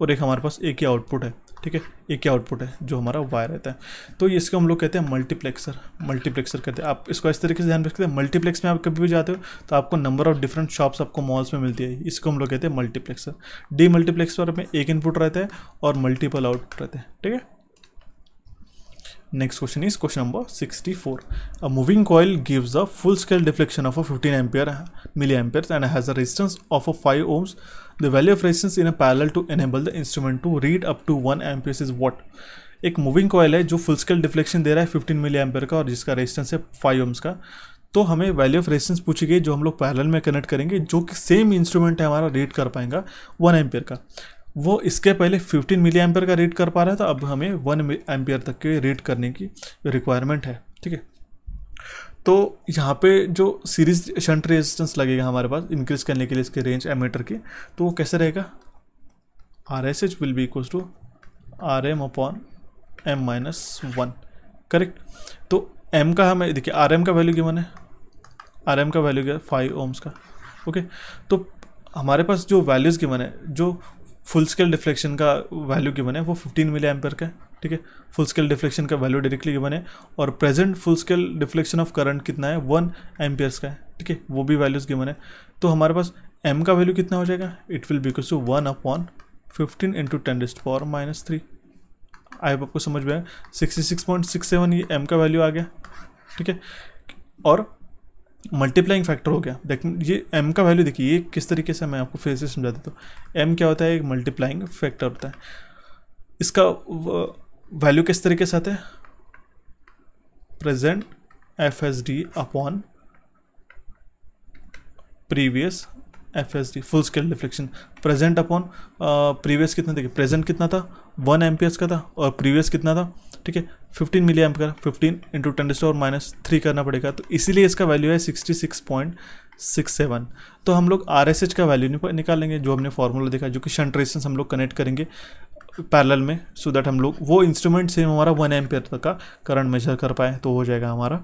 और एक हमारे पास एक ही आउटपुट है ठीक है एक ही आउटपुट है जो हमारा वायर रहता है तो इसको हम लोग कहते हैं मल्टीप्लेक्सर मल्टीप्लेक्सर कहते हैं आप इसको इस तरीके से ध्यान रखते हैं मल्टीप्लेक्स में आप कभी भी जाते हो तो आपको नंबर ऑफ डिफरेंट शॉप्स आपको मॉल्स में मिलती है इसको हम लोग कहते हैं मल्टीप्लेक्सर डी मल्टीप्लेक्सर में एक इनपुट रहता है और मल्टीपल आउटपुट रहते हैं ठीक है next question is question number 64. A moving coil a full scale deflection of a fifteen 15 milli ampere and has a resistance of a 5 ohms The value of resistance in a parallel to enable the instrument to read up to one ampere is what? एक moving coil है जो full scale deflection दे रहा है 15 milli ampere का और जिसका resistance है five AIIMS का तो हमें वैल्यू ऑफ रेजिस्टेंस पूछी गई जो हम लोग पैरल में कनेक्ट करेंगे जो कि सेम इंस्ट्रूमेंट है हमारा रीड कर पाएगा वन एम्पियर का वो इसके पहले 15 मिली एम्पियर का रीड कर पा रहा था तो अब हमें वन एम्पियर तक के रीड करने की रिक्वायरमेंट है ठीक है तो यहाँ पे जो सीरीज शंट रेजिस्टेंस लगेगा हमारे पास इंक्रीज करने के लिए इसके रेंज एमीटर के तो वो कैसे रहेगा R S H will be equal to R M upon M minus one correct तो एम का हमें देखिए आर एम का वैल्यू गिवन है आर एम का वैल्यू क्या फाइव ओम्स का ओके तो हमारे पास जो वैल्यूज़ गिवन है जो फुल स्केल डिफ्लेक्शन का वैल्यू गिवन है वो 15 मिली एम्पेयर का है ठीक है फुल स्केल डिफ्लेक्शन का वैल्यू डायरेक्टली गिवन है और present full scale deflection of current कितना है वन एम्पियर्स का है ठीक है वो भी वैल्यूज गिवन है तो हमारे पास एम का वैल्यू कितना हो जाएगा it will because to one upon fifteen into ten डिस्ट फॉर माइनस थ्री आई आपको समझ में आया sixty six point six seven ये एम का वैल्यू आ गया ठीक है और मल्टीप्लाइंग फैक्टर हो गया देख ये एम का वैल्यू देखिए ये किस तरीके से मैं आपको फिर से समझा देता हूँ एम क्या होता है एक मल्टीप्लाइंग फैक्टर होता है इसका वैल्यू किस तरीके से आता है present F S D upon previous F S D full scale deflection present upon previous कितना देखिए प्रेजेंट कितना था वन एम का था और प्रीवियस कितना था ठीक है फिफ्टीन मिली एम का फिफ्टीन इंटू टेन और माइनस थ्री करना पड़ेगा तो इसीलिए इसका वैल्यू है sixty six point six seven तो हम लोग आर एस एच का वैल्यू निकालेंगे जो हमने फॉर्मूला देखा जो कि शंट्रेशन हम लोग कनेक्ट करेंगे पैरल में सो दैट हम लोग वो इंस्ट्रूमेंट से हमारा वन एम तक का करंट मेजर कर पाए तो हो जाएगा हमारा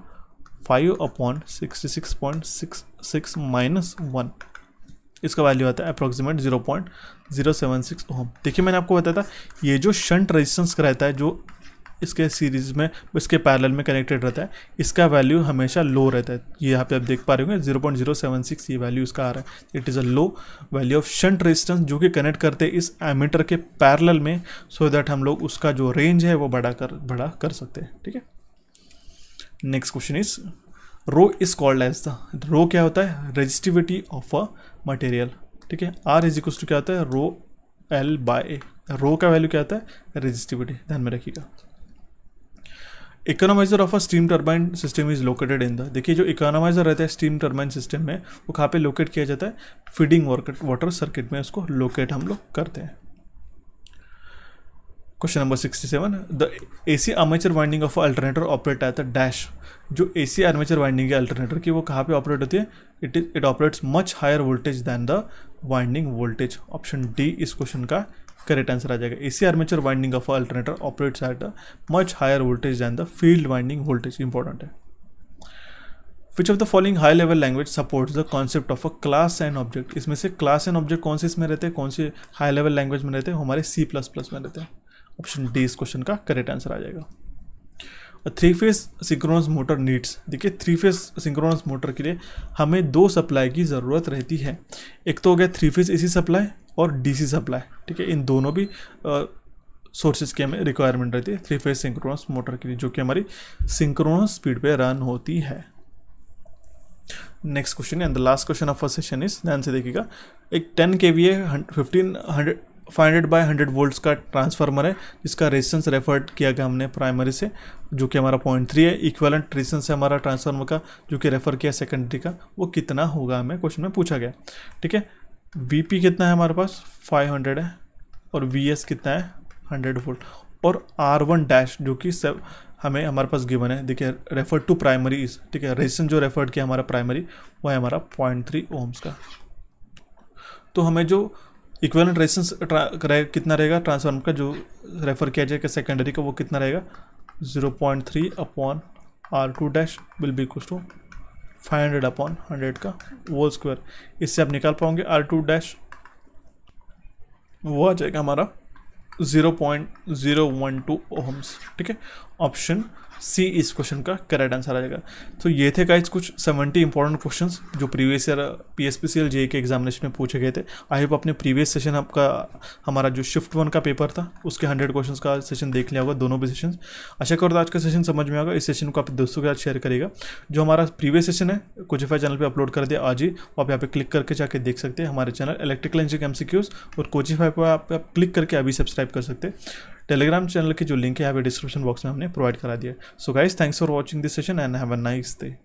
five upon sixty six point six six minus one इसका वैल्यू आता है approximate zero point zero seven six ohm देखिए मैंने आपको बताया था ये जो शंट रेजिस्टेंस रहता है जो इसके सीरीज में इसके पैरेलल में कनेक्टेड रहता है इसका वैल्यू हमेशा लो रहता है ये यहाँ पे आप देख पा रहे होंगे zero point zero seven six ये वैल्यू इसका आ रहा है it is a low value of shunt resistance जो कि कनेक्ट करते इस एमीटर के पैरेलल में सो so दैट हम लोग उसका जो रेंज है वो बड़ा कर बड़ा कर सकते हैं ठीक है next question is rho is called as the rho क्या होता है रजिस्टिविटी ऑफ अ मटेरियल ठीक है आर इज इक्व टू क्या होता है रो एल बाय रो का वैल्यू क्या होता है रजिस्टिविटी ध्यान में रखिएगा economiser of a steam turbine system is located in the देखिए जो इकोनोमाइजर रहता है स्टीम टर्बाइन सिस्टम में वो कहाँ पे लोकेट किया जाता है फीडिंग वाटर सर्किट में उसको लोकेट हम लोग करते हैं question number sixty seven the A C armature winding of alternator operate at the dash जो ए सी आर्मेचर वाइंडिंग है अल्टरनेटर की वो कहाँ पे ऑपरेट होती है it is it operates much higher voltage than the winding voltage option D इस question का करेक्ट आंसर आ जाएगा A C armature winding of alternator operates at a much higher voltage than the field winding voltage important है which of the following high level language supports the concept of a class and object इसमें से class and object कौन से इसमें रहते हैं कौन से हाई लेवल लैंग्वेज में रहते हैं हमारे सी प्लस प्लस में रहते हैं ऑप्शन डी इस क्वेश्चन का करेक्ट आंसर आ जाएगा three phase synchronous motor needs देखिए थ्री फेस सिंक्रोनस मोटर के लिए हमें दो सप्लाई की ज़रूरत रहती है एक तो हो गया थ्री फेस एसी सप्लाई और डीसी सप्लाई ठीक है इन दोनों भी सोर्सेज की हमें रिक्वायरमेंट रहती है थ्री फेस सिंक्रोनस मोटर के लिए जो कि हमारी सिंक्रोनस स्पीड पे रन होती है next question and the last question of first session is ध्यान से देखिएगा एक ten K V A fifteen hundred five hundred by hundred volts का ट्रांसफार्मर है जिसका रेजिस्टेंस रेफर किया गया हमने प्राइमरी से जो कि हमारा पॉइंट थ्री है इक्वलेंट रेजिस्टेंस है हमारा ट्रांसफार्मर का जो कि रेफर किया सेकेंडरी का वो कितना होगा हमें क्वेश्चन में पूछा गया ठीक है वीपी कितना है हमारे पास हंड्रेड है और एस कितना है हंड्रेड वोल्ट और आर वन डैश जो कि सब हमें हमारे पास गिवन है देखिए रेफर टू प्राइमरी इज ठीक है रेजिस्टेंस जो रेफर्ड किया हमारा प्राइमरी वो है हमारा पॉइंट थ्री ओम्स का तो हमें जो इक्वेलेंट रेजिस्टेंस कितना रहेगा ट्रांसफार्मर का जो रेफर किया जाएगा सेकेंडरी का वो कितना रहेगा zero point three upon R two dash will be equal to five hundred upon hundred का वो स्क्वायर इससे आप निकाल पाओगे आर टू डैश वो आ जाएगा हमारा zero point zero one two ohms ठीक है ऑप्शन सी इस क्वेश्चन का करेक्ट आंसर आ जाएगा तो ये थे गाइज कुछ 70 इंपॉर्टेंट क्वेश्चंस जो previous year P S P C L जे के एग्जामिनेशन में पूछे गए थे आई होप अपने प्रीवियस सेशन आपका हमारा जो शिफ्ट वन का पेपर था उसके 100 क्वेश्चंस का सेशन देख लिया होगा दोनों भी सेशन अच्छा करो आज का सेशन समझ में आएगा इस सेशन को आप दोस्तों के साथ शेयर करेगा जो हमारा प्रीवियस सेशन है कुछ चैनल पर अपलोड कर दिया आज ही आप यहाँ पर क्लिक करके जाके देख सकते हैं हमारे चैनल इलेक्ट्रिकल इंजीनियर एम और कोचिफाई पर आप क्लिक करके अभी सब्सक्राइब कर सकते हैं टेलीग्राम चैनल की जो लिंक है यहाँ पे डिस्क्रिप्शन बॉक्स में हमने प्रोवाइड करा दिया so guys thanks for watching this session and have a nice day